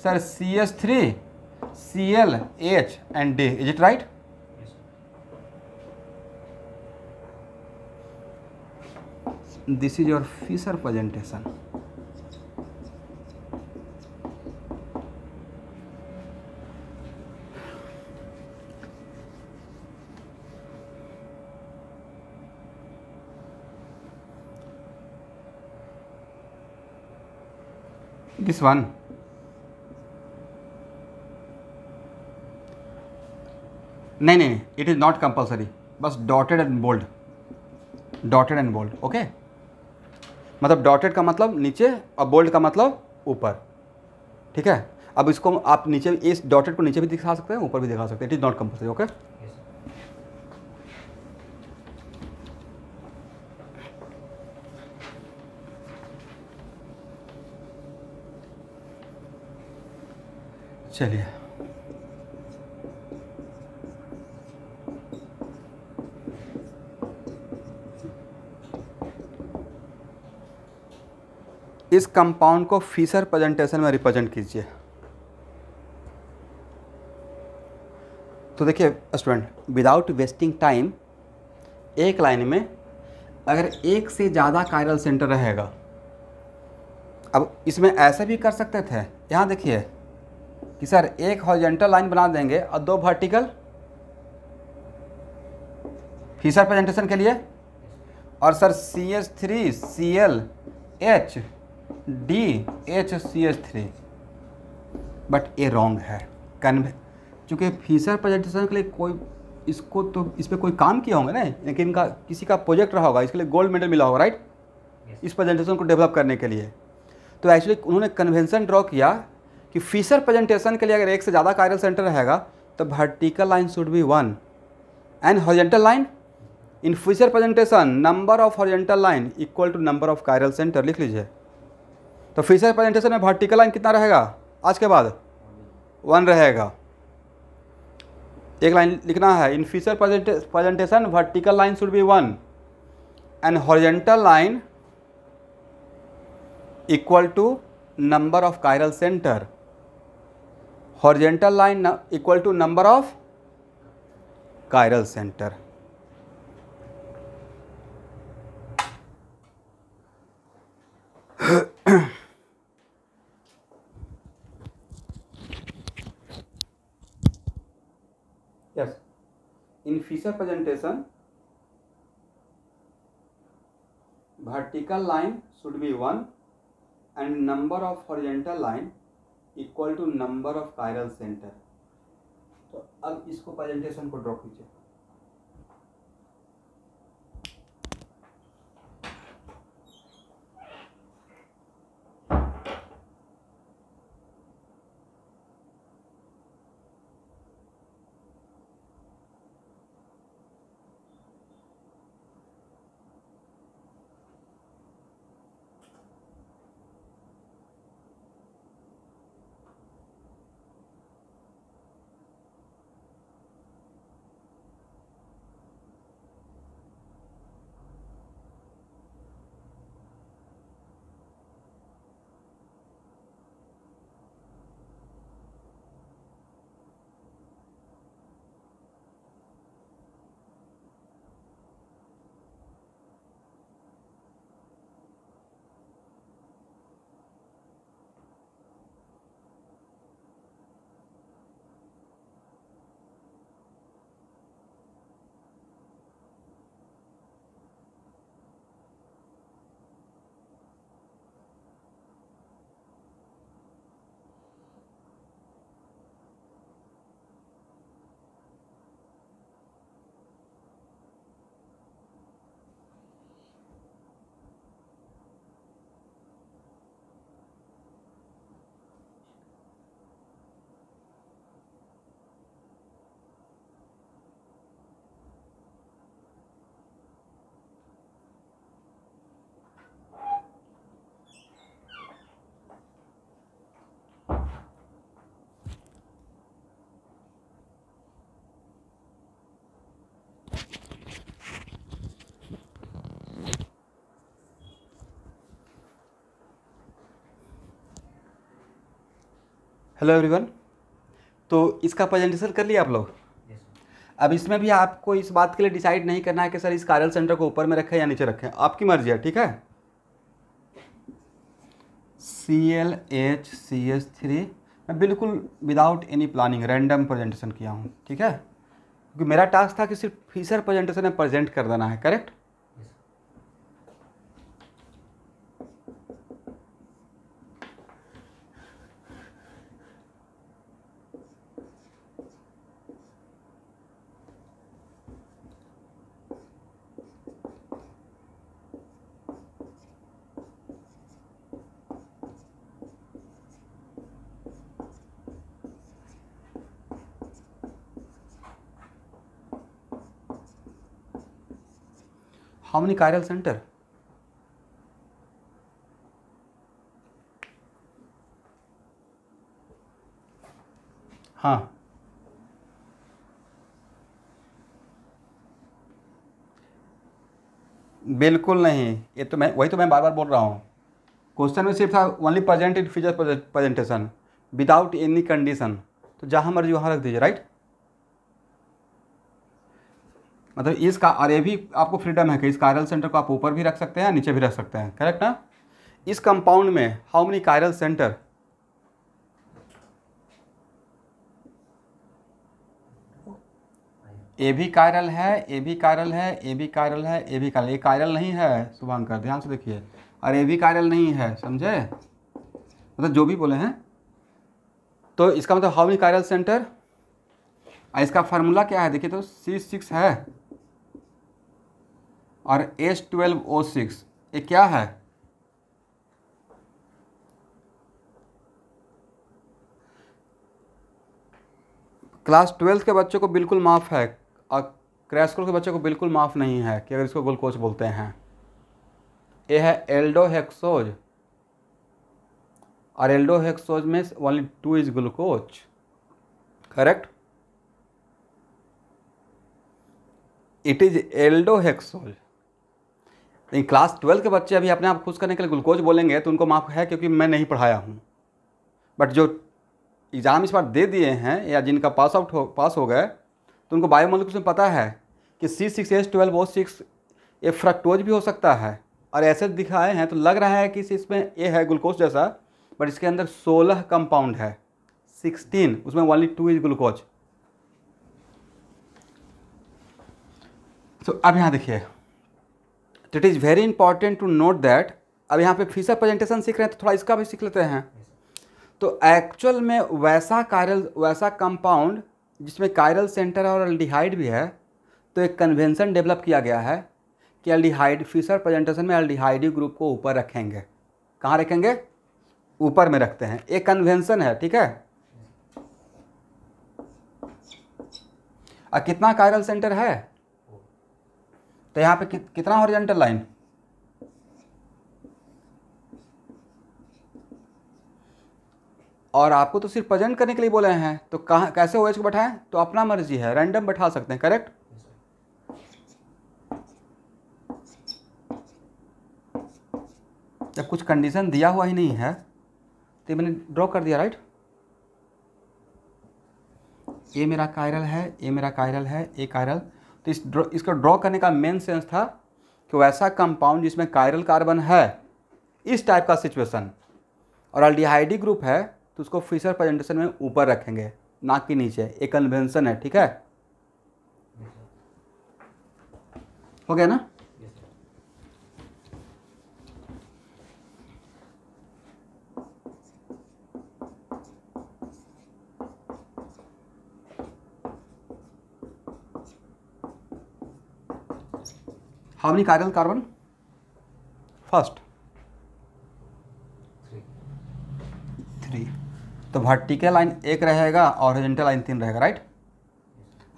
sir C S three C L H and D is it right this is your fisher presentation this one नहीं नहीं इट इज़ नॉट कंपलसरी बस dotted and bold dotted and bold okay मतलब dotted का मतलब नीचे और bold का मतलब ऊपर ठीक है अब इसको आप नीचे इस डॉटेड को नीचे भी दिखा सकते हैं ऊपर भी दिखा सकते हैं it is not compulsory okay चलिए इस कंपाउंड को फीसर प्रेजेंटेशन में रिप्रेजेंट कीजिए तो देखिए स्टूडेंट विदाउट वेस्टिंग टाइम एक लाइन में अगर एक से ज़्यादा कायरल सेंटर रहेगा अब इसमें ऐसे भी कर सकते थे यहाँ देखिए कि सर एक हॉरिजेंटल लाइन बना देंगे और दो वर्टिकल फीसर प्रेजेंटेशन के लिए और sir C H three C L H D H C H three but a wrong है कन्वे चूँकि फीसर प्रेजेंटेशन के लिए कोई इसको तो इस पर कोई काम किया होगा ना लेकिन इनका किसी का प्रोजेक्ट रहा होगा इसके लिए गोल्ड मेडल मिला होगा राइट इस प्रेजेंटेशन को डेवलप करने के लिए तो एक्चुअली उन्होंने कन्वेंशन ड्रॉ किया कि फीसर प्रेजेंटेशन के लिए अगर एक से ज़्यादा कायरल सेंटर रहेगा तो vertical line should be one and horizontal line in Fischer presentation number of horizontal line equal to number of chiral centre लिख लीजिए तो फिशर प्रेजेंटेशन में वर्टिकल लाइन कितना रहेगा आज के बाद वन रहेगा एक लाइन लिखना है in Fischer presentation vertical line should be one and horizontal line equal to number of chiral centre horizontal line equal to number of chiral centre Ahem. yes in future presentation vertical line should be 1 and number of horizontal line equal to number of chiral center तो अब इसको presentation को draw कीजिए hello everyone तो इसका presentation कर लिया आप लोग अब इसमें भी आपको इस बात के लिए डिसाइड नहीं करना है कि सर इस कार्यल सेंटर को ऊपर में रखें या नीचे रखें आपकी मर्जी है ठीक है C L H C S three मैं बिल्कुल without any planning random presentation किया हूँ ठीक है क्योंकि मेरा टास्क था कि सिर्फ फीसर प्रेजेंटेशन में प्रेजेंट कर देना है करेक्ट omnichiral center हाँ बिल्कुल नहीं ये तो मैं वही तो मैं बार बार बोल रहा हूँ क्वेश्चन में सिर्फ था only presented Fischer presentation without any condition तो जहाँ मर्जी वहाँ रख दीजिए राइट मतलब इसका और ये भी आपको फ्रीडम है कि इस कायरल सेंटर को आप ऊपर भी रख सकते हैं नीचे भी रख सकते हैं करेक्ट ना इस कंपाउंड में how many chiral centre A भी कायरल है ए भी कायरल है ए भी कायरल है ए भी कायरल ये कायरल नहीं है शुभांकर ध्यान से देखिए और ए भी कायरल नहीं है समझे मतलब जो भी बोले हैं तो इसका मतलब हाउ मनी कायरल सेंटर इसका फार्मूला क्या है देखिए तो सी सिक्स है और एस ट्वेल्व ओ सिक्स ये क्या है क्लास ट्वेल्थ के बच्चों को बिल्कुल माफ़ है और क्रैश कोर्स के बच्चों को बिल्कुल माफ़ नहीं है कि अगर इसको ग्लूकोज बोलते हैं ये है एल्डो हेक्सोज और एल्डो हेक्सोज में only two is glucose correct it is aldohexose लेकिन क्लास ट्वेल्व के बच्चे अभी अपने आप खुश करने के लिए ग्लूकोज बोलेंगे तो उनको माफ़ है क्योंकि मैं नहीं पढ़ाया हूँ बट जो एग्ज़ाम इस बार दे दिए हैं या जिनका पास आउट हो पास हो गए तो उनको बायोमोलिक्स में पता है कि C six S twelve O six ये फ्रक्टोज भी हो सकता है और ऐसे दिखाए हैं तो लग रहा है कि इसमें ये है ग्लूकोज जैसा बट इसके अंदर सोलह कंपाउंड है सिक्सटीन उसमें वनली टू इज ग्लूकोज तो अब यहाँ देखिए तो it is very important to note that अब यहाँ पे फीसर प्रेजेंटेशन सीख रहे हैं तो थोड़ा इसका भी सीख लेते हैं तो एक्चुअल में वैसा कायरल वैसा कंपाउंड जिसमें कायरल सेंटर और एल्डिहाइड भी है तो एक कन्वेंसन डेवलप किया गया है कि एल्डिहाइड फीसर प्रेजेंटेशन में एल्डिहाइडी ग्रुप को ऊपर रखेंगे कहाँ रखेंगे ऊपर में रखते हैं एक कन्वेंसन है ठीक है और कितना कायरल सेंटर है तो यहाँ पे कि, कितना हॉरिजेंटल लाइन और आपको तो सिर्फ प्रेजेंट करने के लिए बोले हैं तो कहा कैसे ओएच को बैठाएं तो अपना मर्जी है रैंडम बैठा सकते हैं करेक्ट जब कुछ कंडीशन दिया हुआ ही नहीं है तो मैंने ड्रॉ कर दिया राइट ये मेरा कायरल है ये मेरा कायरल है ये कायरल तो इस ड्रॉ इसको ड्रॉ करने का मेन सेंस था कि वैसा कंपाउंड जिसमें कायरल कार्बन है इस टाइप का सिचुएशन और अल्डिहाइडी ग्रुप है तो उसको फीसर प्रेजेंटेशन में ऊपर रखेंगे ना कि नीचे एक कन्वेंसन है ठीक है हो गया ना how many carbon carbon first three तो वर्टिकल लाइन एक रहेगा और हॉरिजेंटल लाइन तीन रहेगा राइट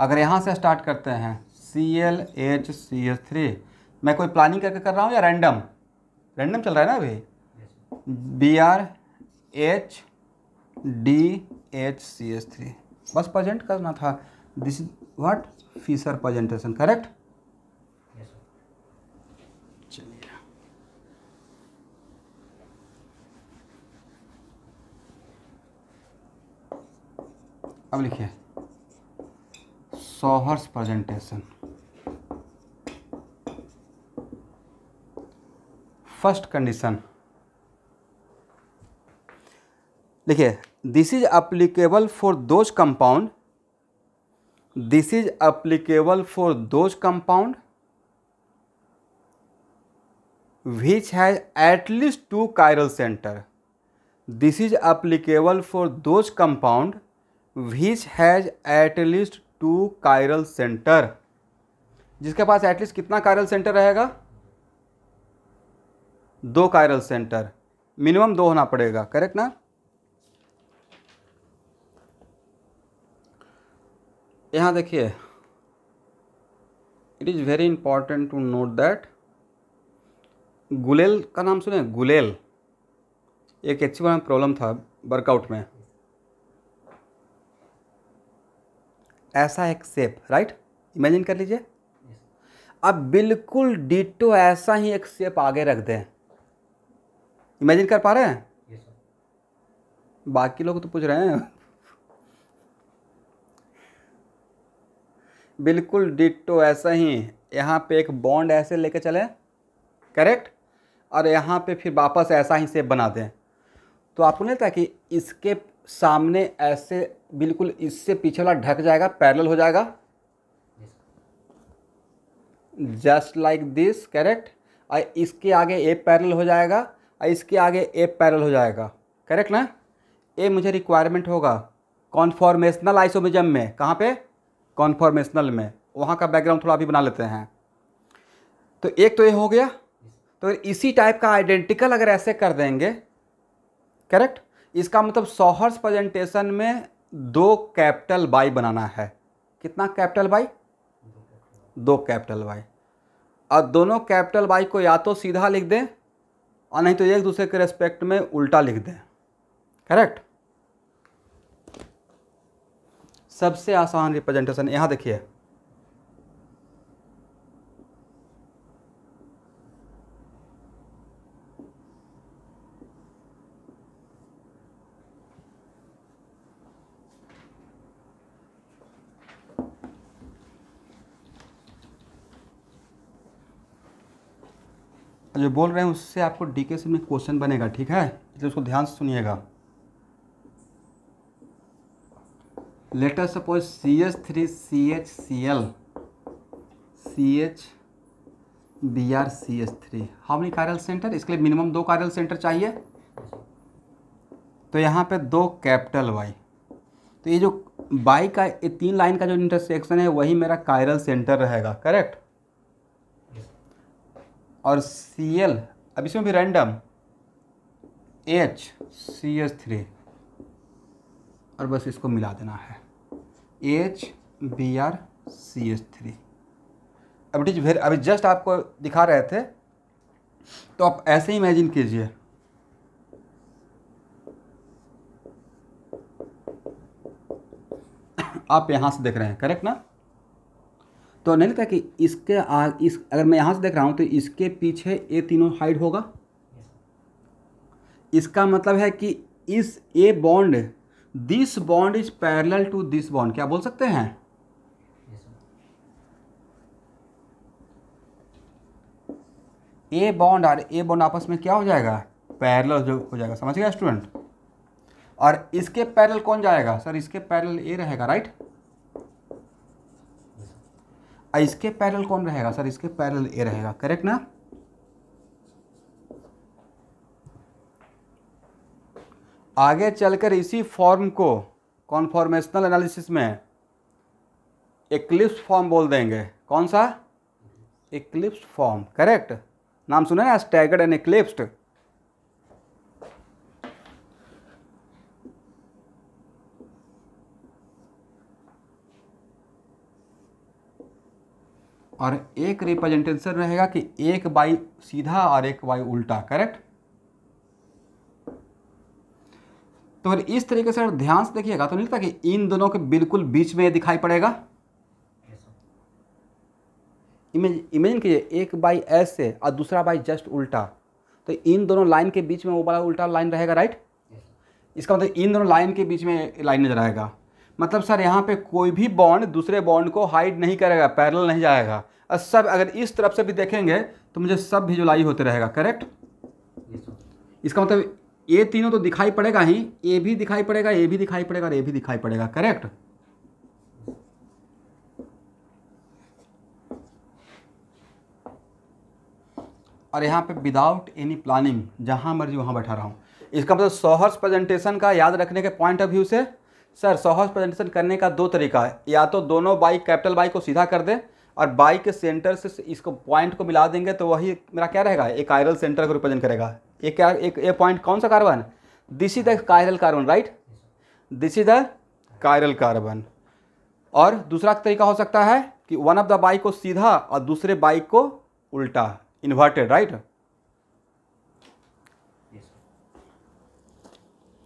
अगर यहाँ से स्टार्ट करते हैं C L H C H three मैं कोई प्लानिंग करके कर रहा हूँ या रैंडम रैंडम चल रहा है ना अभी B R H D H C H three बस प्रेजेंट करना था this is what Fischer presentation correct अब लिखिए सोहर्स प्रेजेंटेशन फर्स्ट कंडीशन देखिए this is applicable for those compound this is applicable for those compound which has at least two chiral center this is applicable for those compound which has at least two chiral center जिसके पास at least कितना chiral centre रहेगा दो chiral centre minimum दो होना पड़ेगा correct ना यहाँ देखिए it is very important to note that गुलेल का नाम सुने गुलेल एक एच वन प्रॉब्लम था वर्कआउट में ऐसा एक सेप राइट इमेजिन कर लीजिए अब बिल्कुल डिटो ऐसा ही एक सेप आगे रख दें इमेजिन कर पा रहे हैं बाकी लोग तो पूछ रहे हैं बिल्कुल डिटो ऐसा ही यहाँ पे एक बॉन्ड ऐसे लेके चले करेक्ट और यहाँ पे फिर वापस ऐसा ही सेप बना दें तो आपको नहीं लगता कि इसके सामने ऐसे बिल्कुल इससे पीछे वाला ढक जाएगा पैरल हो जाएगा जस्ट लाइक दिस करेक्ट और इसके आगे ए पैरल हो जाएगा और इसके आगे ए पैरल हो जाएगा करेक्ट ना ये मुझे रिक्वायरमेंट होगा कॉन्फॉर्मेशनल आइसोमिजम में कहाँ पे कॉन्फॉर्मेशनल में वहाँ का बैकग्राउंड थोड़ा अभी बना लेते हैं तो एक तो ये हो गया तो इसी टाइप का आइडेंटिकल अगर ऐसे कर देंगे करेक्ट इसका मतलब सोहर्स प्रेजेंटेशन में दो कैपिटल बाई बनाना है कितना कैपिटल बाई दो कैपिटल बाई और दोनों कैपिटल बाई को या तो सीधा लिख दें और नहीं तो एक दूसरे के रेस्पेक्ट में उल्टा लिख दें करेक्ट सबसे आसान रिप्रेजेंटेशन यहाँ देखिए जो बोल रहे हैं उससे आपको डी के में क्वेश्चन बनेगा ठीक है इसलिए उसको ध्यान से सुनिएगा later suppose C H three C H C L C H B R C H three how many chiral center इसके लिए मिनिमम दो कार्यल सेंटर चाहिए तो यहाँ पे दो कैपिटल वाई तो ये जो बाई का ये तीन लाइन का जो इंटरसेक्शन है वही मेरा कायरल सेंटर रहेगा करेक्ट और सी एल अब इसमें भी random H C H three और बस इसको मिला देना है H B R C H three अब इट इज वेरी अभी जस्ट आपको दिखा रहे थे तो आप ऐसे इमेजिन कीजिए आप यहाँ से देख रहे हैं करेक्ट ना तो नहीं लगता कि इसके आ इस अगर मैं यहाँ से देख रहा हूँ तो इसके पीछे ए तीनों हाइड होगा इसका मतलब है कि इस a bond this bond is parallel to this bond क्या बोल सकते हैं ए बॉन्ड और ए बॉन्ड आपस में क्या हो जाएगा पैरेलल जो हो जाएगा समझ गया स्टूडेंट और इसके पैरेलल कौन जाएगा सर इसके पैरेलल ए रहेगा राइट इसके पैरल कौन रहेगा सर इसके पैरल ए रहेगा करेक्ट ना आगे चलकर इसी फॉर्म को कॉन्फॉर्मेशनल एनालिसिस में एक्लिप्स फॉर्म बोल देंगे कौन सा एक्लिप्स फॉर्म करेक्ट नाम सुना ना स्टैगर्ड एंड एक्लिप्स्ड और एक रिप्रेजेंटेशन रहेगा कि एक बाई सीधा और एक बाई उल्टा करेक्ट तो फिर इस तरीके से ध्यान से देखिएगा तो नहीं लगता कि इन दोनों के बिल्कुल बीच में दिखाई पड़ेगा इमेज इमेजिन कीजिए एक बाई ऐसे और दूसरा बाई जस्ट उल्टा तो इन दोनों लाइन के बीच में वो वाला उल्टा लाइन रहेगा राइट इसका मतलब इन दोनों लाइन के बीच में लाइन नजर आएगा मतलब सर यहाँ पे कोई भी बॉन्ड दूसरे बॉन्ड को हाइड नहीं करेगा पैरल नहीं जाएगा और सब अगर इस तरफ से भी देखेंगे तो मुझे सब भिजुलाई होते रहेगा करेक्ट इसका मतलब ये तीनों तो दिखाई पड़ेगा ही ए भी दिखाई पड़ेगा ए भी दिखाई पड़ेगा और ए भी दिखाई पड़ेगा करेक्ट और यहाँ पे विदाउट एनी प्लानिंग जहाँ मर्जी वहाँ बैठा रहा हूँ इसका मतलब सोहर्स प्रेजेंटेशन का याद रखने के पॉइंट ऑफ व्यू से सर सहज प्रेजेंटेशन करने का दो तरीका है या तो दोनों बाइक कैपिटल बाइक को सीधा कर दें और बाइक के सेंटर से इसको पॉइंट को मिला देंगे तो वही मेरा क्या रहेगा एक आयरल सेंटर को रिप्रेजेंट करेगा ये क्या एक ये पॉइंट कौन सा carbon this is the chiral carbon right this is the chiral carbon और दूसरा तरीका हो सकता है कि वन ऑफ द बाइक को सीधा और दूसरे बाइक को उल्टा इन्वर्टेड राइट right?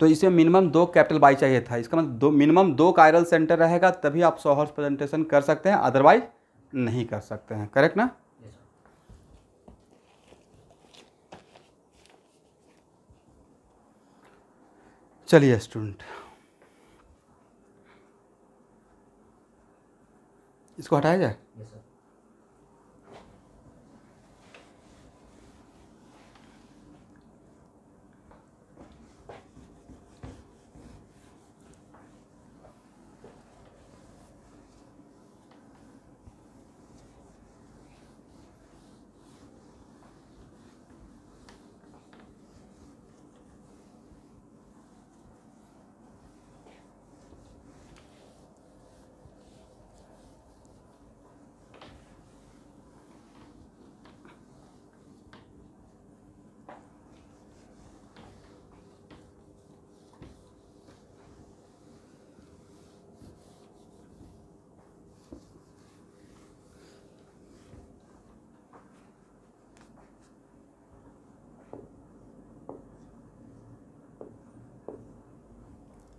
तो इसमें मिनिमम दो कैपिटल बाई चाहिए था इसका मतलब दो मिनिमम दो कायरल सेंटर रहेगा तभी आप सोहर्स प्रेजेंटेशन कर सकते हैं अदरवाइज नहीं कर सकते हैं करेक्ट ना चलिए स्टूडेंट इसको हटाया जाए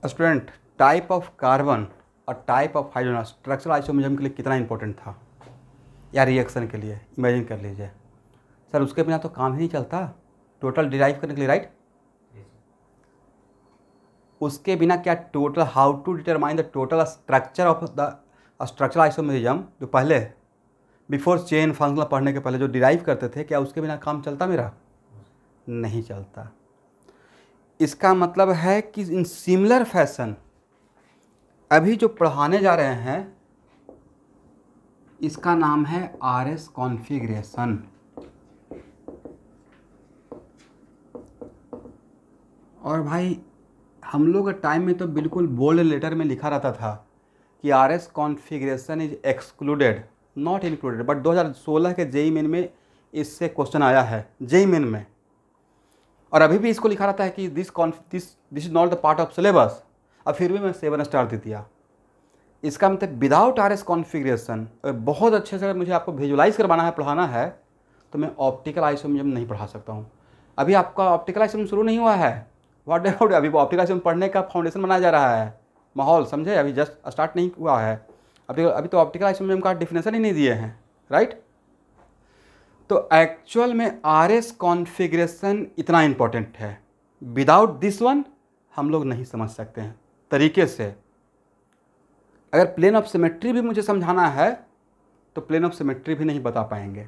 स्टूडेंट टाइप ऑफ कार्बन और type of hydrogen structural isomerism के लिए कितना इंपॉर्टेंट था या रिएक्शन के लिए इमेजिन कर लीजिए सर उसके बिना तो काम ही नहीं चलता टोटल डिराइव करने के लिए राइट उसके बिना क्या total how to determine the total structure of the structural isomerism जो पहले बिफोर चेन फंक्शनल पढ़ने के पहले जो डिराइव करते थे क्या उसके बिना काम चलता मेरा नहीं चलता इसका मतलब है कि इन सिमिलर फैशन अभी जो पढ़ाने जा रहे हैं इसका नाम है आर एस कॉन्फिग्रेशन और भाई हम लोग टाइम में तो बिल्कुल बोल्ड लेटर में लिखा रहता था कि R S configuration is excluded not included but 2016 के जेई मेन में इससे क्वेश्चन आया है जेई मेन में और अभी भी इसको लिखा रहता है कि this this this is not the part of syllabus अब फिर भी मैं सेवन स्टार दे दिया इसका मतलब विदाउट आर एस कॉन्फिग्रेशन बहुत अच्छे से अगर मुझे आपको विजुलाइज करवाना है पढ़ाना है तो मैं ऑप्टिकल आइसोमियम नहीं पढ़ा सकता हूँ अभी आपका ऑप्टिकल आइसोम शुरू नहीं हुआ है वाट अबाउट अभी ऑप्टिकल आइसोम पढ़ने का फाउंडेशन बनाया जा रहा है माहौल समझे अभी जस्ट स्टार्ट नहीं हुआ है अभी अभी तो ऑप्टिकल आइसोमियम का डिफिनेशन ही नहीं दिए हैं राइट तो एक्चुअल में आर एस कॉन्फिग्रेशन इतना इम्पोर्टेंट है विदाउट दिस वन हम लोग नहीं समझ सकते हैं तरीके से अगर प्लेन ऑफ सिमेट्री भी मुझे समझाना है तो प्लेन ऑफ सिमेट्री भी नहीं बता पाएंगे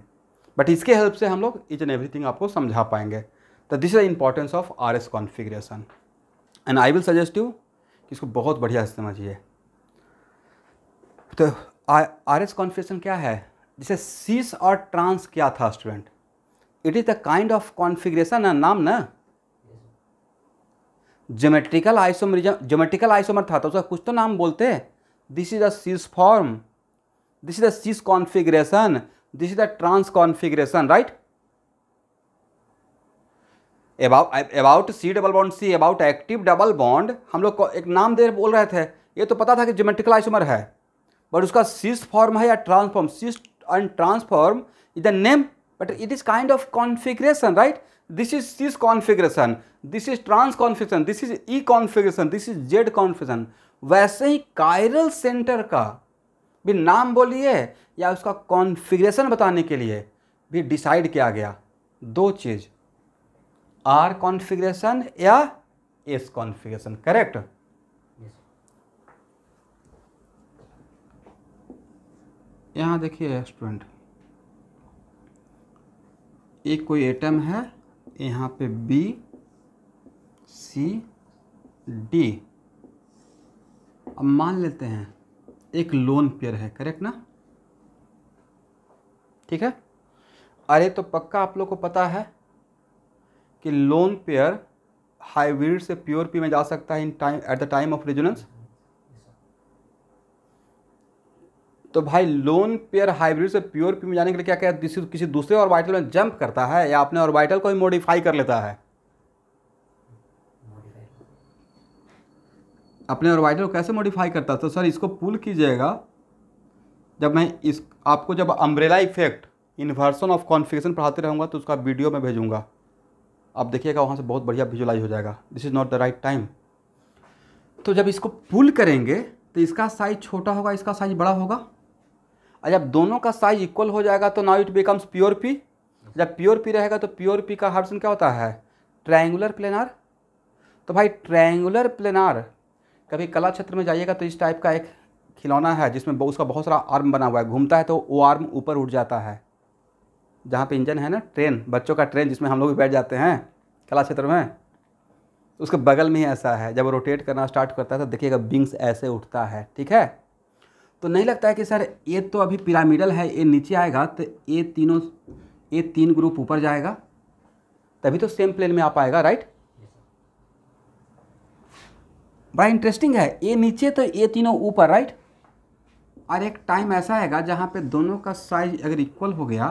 बट इसके हेल्प से हम लोग इच एंड एवरीथिंग आपको समझा पाएंगे तो this is the importance of R S configuration and I will suggest you कि इसको बहुत बढ़िया समझिए तो आर एस कॉन्फिग्रेशन क्या है जिसे सीस और ट्रांस क्या था student it is the kind of configuration नाम ना जोमेट्रिकल आइसोमरिज्म जोमेट्रिकल आइसोमर था तो उसका कुछ तो नाम बोलते this is the cis form this is the cis configuration this is the trans configuration right about about C double bond C about active double bond हम लोग को एक नाम दे बोल रहे थे ये तो पता था कि जोमेट्रिकल आइसोमर है बट उसका सीस फॉर्म है या transform cis and transform is the name but it is kind of configuration right this is cis configuration this is trans configuration this is e configuration this is z configuration वैसे ही chiral centre का भी नाम बोलिए या उसका configuration बताने के लिए भी डिसाइड किया गया दो चीज़ आर कॉन्फ़िगरेशन या एस कॉन्फ़िगरेशन करेक्ट यहाँ देखिए स्टूडेंट एक कोई एटम है यहाँ पे बी सी डी अब मान लेते हैं एक लोन पेयर है करेक्ट ना ठीक है अरे तो पक्का आप लोग को पता है कि लोन पेयर हाइब्रिड से प्योर पी में जा सकता है in time at the time of resonance तो भाई लोन पेयर हाइब्रिड से प्योर पी में जाने के लिए क्या क्या किसी किसी दूसरे ऑर्बिटल में जंप करता है या अपने ऑर्बिटल को ही मॉडिफाई कर लेता है अपने ऑर्बिटल को कैसे मॉडिफाई करता है तो सर इसको पुल कीजिएगा जब मैं इस आपको जब umbrella effect inversion of configuration पढ़ाते रहूँगा तो उसका वीडियो में भेजूँगा आप देखिएगा वहाँ से बहुत बढ़िया विजुलाइज हो जाएगा this is not the right time तो जब इसको पुल करेंगे तो इसका साइज़ छोटा होगा इसका साइज़ बड़ा होगा और जब दोनों का साइज इक्वल हो जाएगा तो now it becomes pure P जब प्योर पी रहेगा तो प्योर पी का हार्सन क्या होता है ट्रायंगुलर प्लेनार तो भाई ट्रायंगुलर प्लेनार कभी कला क्षेत्र में जाइएगा तो इस टाइप का एक खिलौना है जिसमें उसका बहुत सारा आर्म बना हुआ है घूमता है तो वो आर्म ऊपर उठ जाता है जहाँ पे इंजन है ना ट्रेन बच्चों का ट्रेन जिसमें हम लोग भी बैठ जाते हैं कला क्षेत्र में उसके बगल में ही ऐसा है जब रोटेट करना स्टार्ट करता है तो देखिएगा विंग्स ऐसे उठता है ठीक है तो नहीं लगता है कि सर ए तो अभी पिरामिडल है ए नीचे आएगा तो ए तीनों ए तीन ग्रुप ऊपर जाएगा तभी तो सेम प्लेन में आ पाएगा राइट बड़ा इंटरेस्टिंग है ए नीचे तो ए तीनों ऊपर राइट और एक टाइम ऐसा आएगा जहाँ पे दोनों का साइज अगर इक्वल हो गया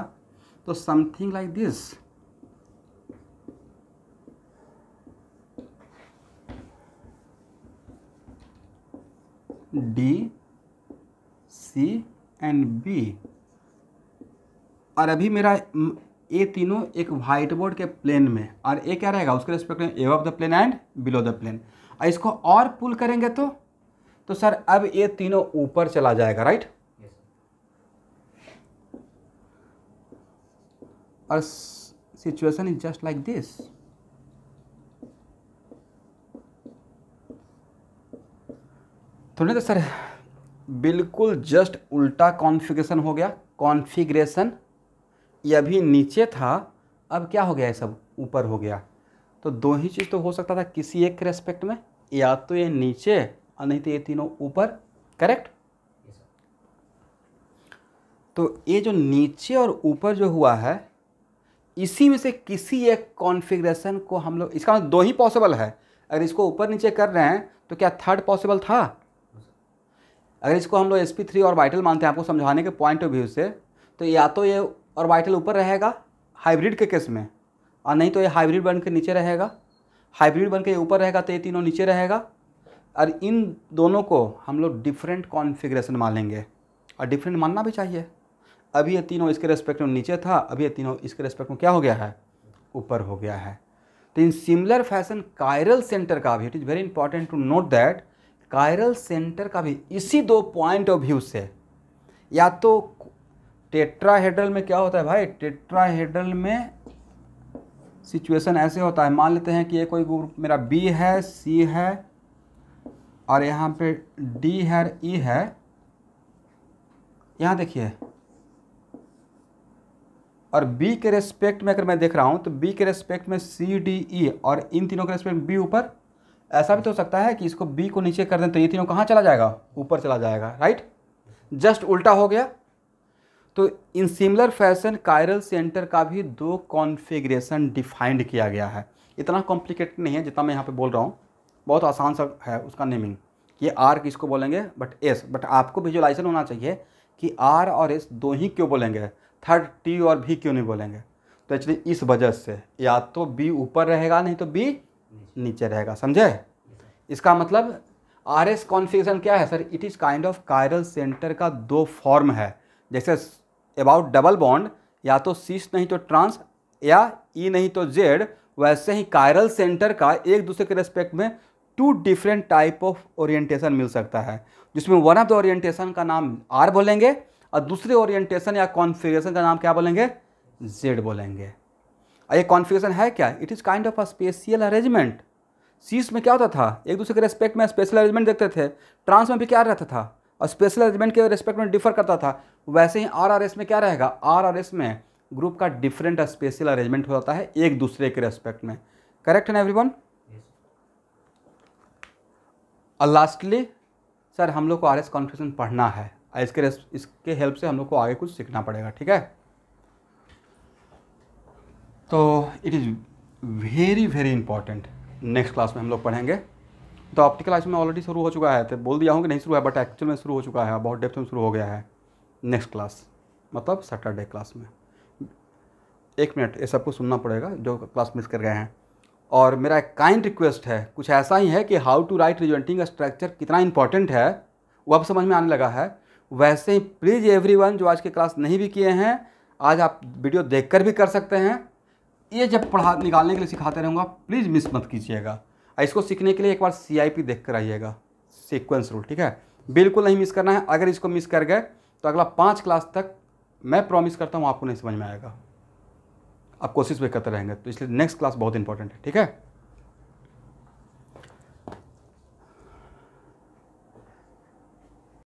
तो something like this D C and B और अभी मेरा ये तीनों एक व्हाइट बोर्ड के प्लेन में और ए क्या रहेगा उसके रेस्पेक्ट में above of the plane and below the plane और इसको और पुल करेंगे तो तो सर अब ये तीनों ऊपर चला जाएगा राइट और situation is just like this थोड़ी तो सर बिल्कुल जस्ट उल्टा कॉन्फ़िगरेशन हो गया कॉन्फ़िगरेशन ये भी नीचे था अब क्या हो गया ये सब ऊपर हो गया तो दो ही चीज़ तो हो सकता था किसी एक के रेस्पेक्ट में या तो ये नीचे और नहीं तो ये तीनों ऊपर करेक्ट तो ये जो नीचे और ऊपर जो हुआ है इसी में से किसी एक कॉन्फ़िगरेशन को हम लोग इसका मतलब दो ही पॉसिबल है अगर इसको ऊपर नीचे कर रहे हैं तो क्या थर्ड पॉसिबल था अगर इसको हम लोग एस थ्री वाइटल मानते हैं आपको समझाने के पॉइंट ऑफ व्यू से तो या तो ये और वाइटल ऊपर रहेगा हाइब्रिड के केस में और नहीं तो ये हाइब्रिड बन के नीचे रहेगा हाइब्रिड बन के ये ऊपर रहेगा तो ये तीनों नीचे रहेगा और इन दोनों को हम लोग डिफरेंट कॉन्फिग्रेशन मान लेंगे और डिफरेंट मानना भी चाहिए अभी ये तीनों इसके रेस्पेक्ट में नीचे था अभी ये तीनों इसके रेस्पेक्ट में क्या हो गया है ऊपर हो गया है तो in similar fashion chiral centre का भी it is very important to note that chiral centre का भी इसी दो पॉइंट ऑफ व्यू से या तो टेट्राहेड्रल में क्या होता है भाई टेट्राहेड्रल में सिचुएशन ऐसे होता है मान लेते हैं कि ये कोई ग्रुप मेरा बी है सी है और यहाँ पे डी है ई e है यहाँ देखिए और बी के रेस्पेक्ट में अगर मैं देख रहा हूँ तो बी के रेस्पेक्ट में सी डी ई और इन तीनों के रेस्पेक्ट बी ऊपर ऐसा भी तो हो सकता है कि इसको बी को नीचे कर दें तो ये तीनों कहाँ चला जाएगा ऊपर चला जाएगा राइट जस्ट उल्टा हो गया तो in similar fashion chiral centre का भी दो कॉन्फ़िगरेशन डिफाइंड किया गया है इतना कॉम्प्लिकेटेड नहीं है जितना मैं यहाँ पे बोल रहा हूँ बहुत आसान सा है उसका नेमिंग ये आर किसको बोलेंगे बट एस बट आपको विजुअलाइजन होना चाहिए कि आर और एस दो ही क्यों बोलेंगे थर्ड टी और भी क्यों नहीं बोलेंगे तो एक्चुअली इस वजह से या तो बी ऊपर रहेगा नहीं तो बी नीचे रहेगा समझे इसका मतलब आर एस कॉन्फिगेशन क्या है sir it is kind of chiral centre का दो फॉर्म है जैसे अबाउट डबल बॉन्ड या तो सीस नहीं तो ट्रांस या ई e नहीं तो जेड वैसे ही कायरल सेंटर का एक दूसरे के रेस्पेक्ट में two different type of orientation मिल सकता है जिसमें वन ऑफ द ओरिएंटेशन का नाम आर बोलेंगे और दूसरे ओरिएंटेशन या कॉन्फ़िगरेशन का नाम क्या बोलेंगे जेड बोलेंगे ये कॉन्फिगेशन है क्या it is kind of a spatial arrangement cis में क्या होता था एक दूसरे के रेस्पेक्ट में स्पेशल अरेंजमेंट देखते थे ट्रांस में भी क्या रहता था और स्पेशल अरेंजमेंट के रेस्पेक्ट में डिफर करता था वैसे ही आर आर एस में क्या रहेगा आर आर एस में ग्रुप का डिफरेंट स्पेशल अरेंजमेंट हो जाता है एक दूसरे के रेस्पेक्ट में करेक्ट है एवरी वन और लास्टली सर हम लोग को आर एस कॉन्फ्यूजन पढ़ना है इसके इसके हेल्प से हम लोग को आगे कुछ सीखना पड़ेगा ठीक है तो it is very very important next class में हम लोग पढ़ेंगे तो ऑप्टिकल आइस में ऑलरेडी शुरू हो चुका है तो बोल दिया हूँ कि नहीं शुरू है बट एक्चुअल में शुरू हो चुका है बहुत डेप्थ में शुरू हो गया है नेक्स्ट क्लास मतलब सैटरडे क्लास में एक मिनट ये सबको सुनना पड़ेगा जो क्लास मिस कर गए हैं और मेरा एक काइंड रिक्वेस्ट है कुछ ऐसा ही है कि how to write representing structure कितना इंपॉर्टेंट है वो अब समझ में आने लगा है वैसे ही प्लीज़ एवरी जो आज के क्लास नहीं भी किए हैं आज आप वीडियो देख भी कर सकते हैं ये जब पढ़ा निकालने के लिए सिखाते रहूँगा प्लीज़ मिस मत कीजिएगा इसको सीखने के लिए एक बार सी आई पी देख कर आइएगा सिक्वेंस रूल ठीक है बिल्कुल नहीं मिस करना है अगर इसको मिस कर गए तो अगला पाँच क्लास तक मैं प्रॉमिस करता हूँ आपको नहीं समझ में आएगा आप कोशिश भी करते रहेंगे तो इसलिए नेक्स्ट क्लास बहुत इंपॉर्टेंट है ठीक है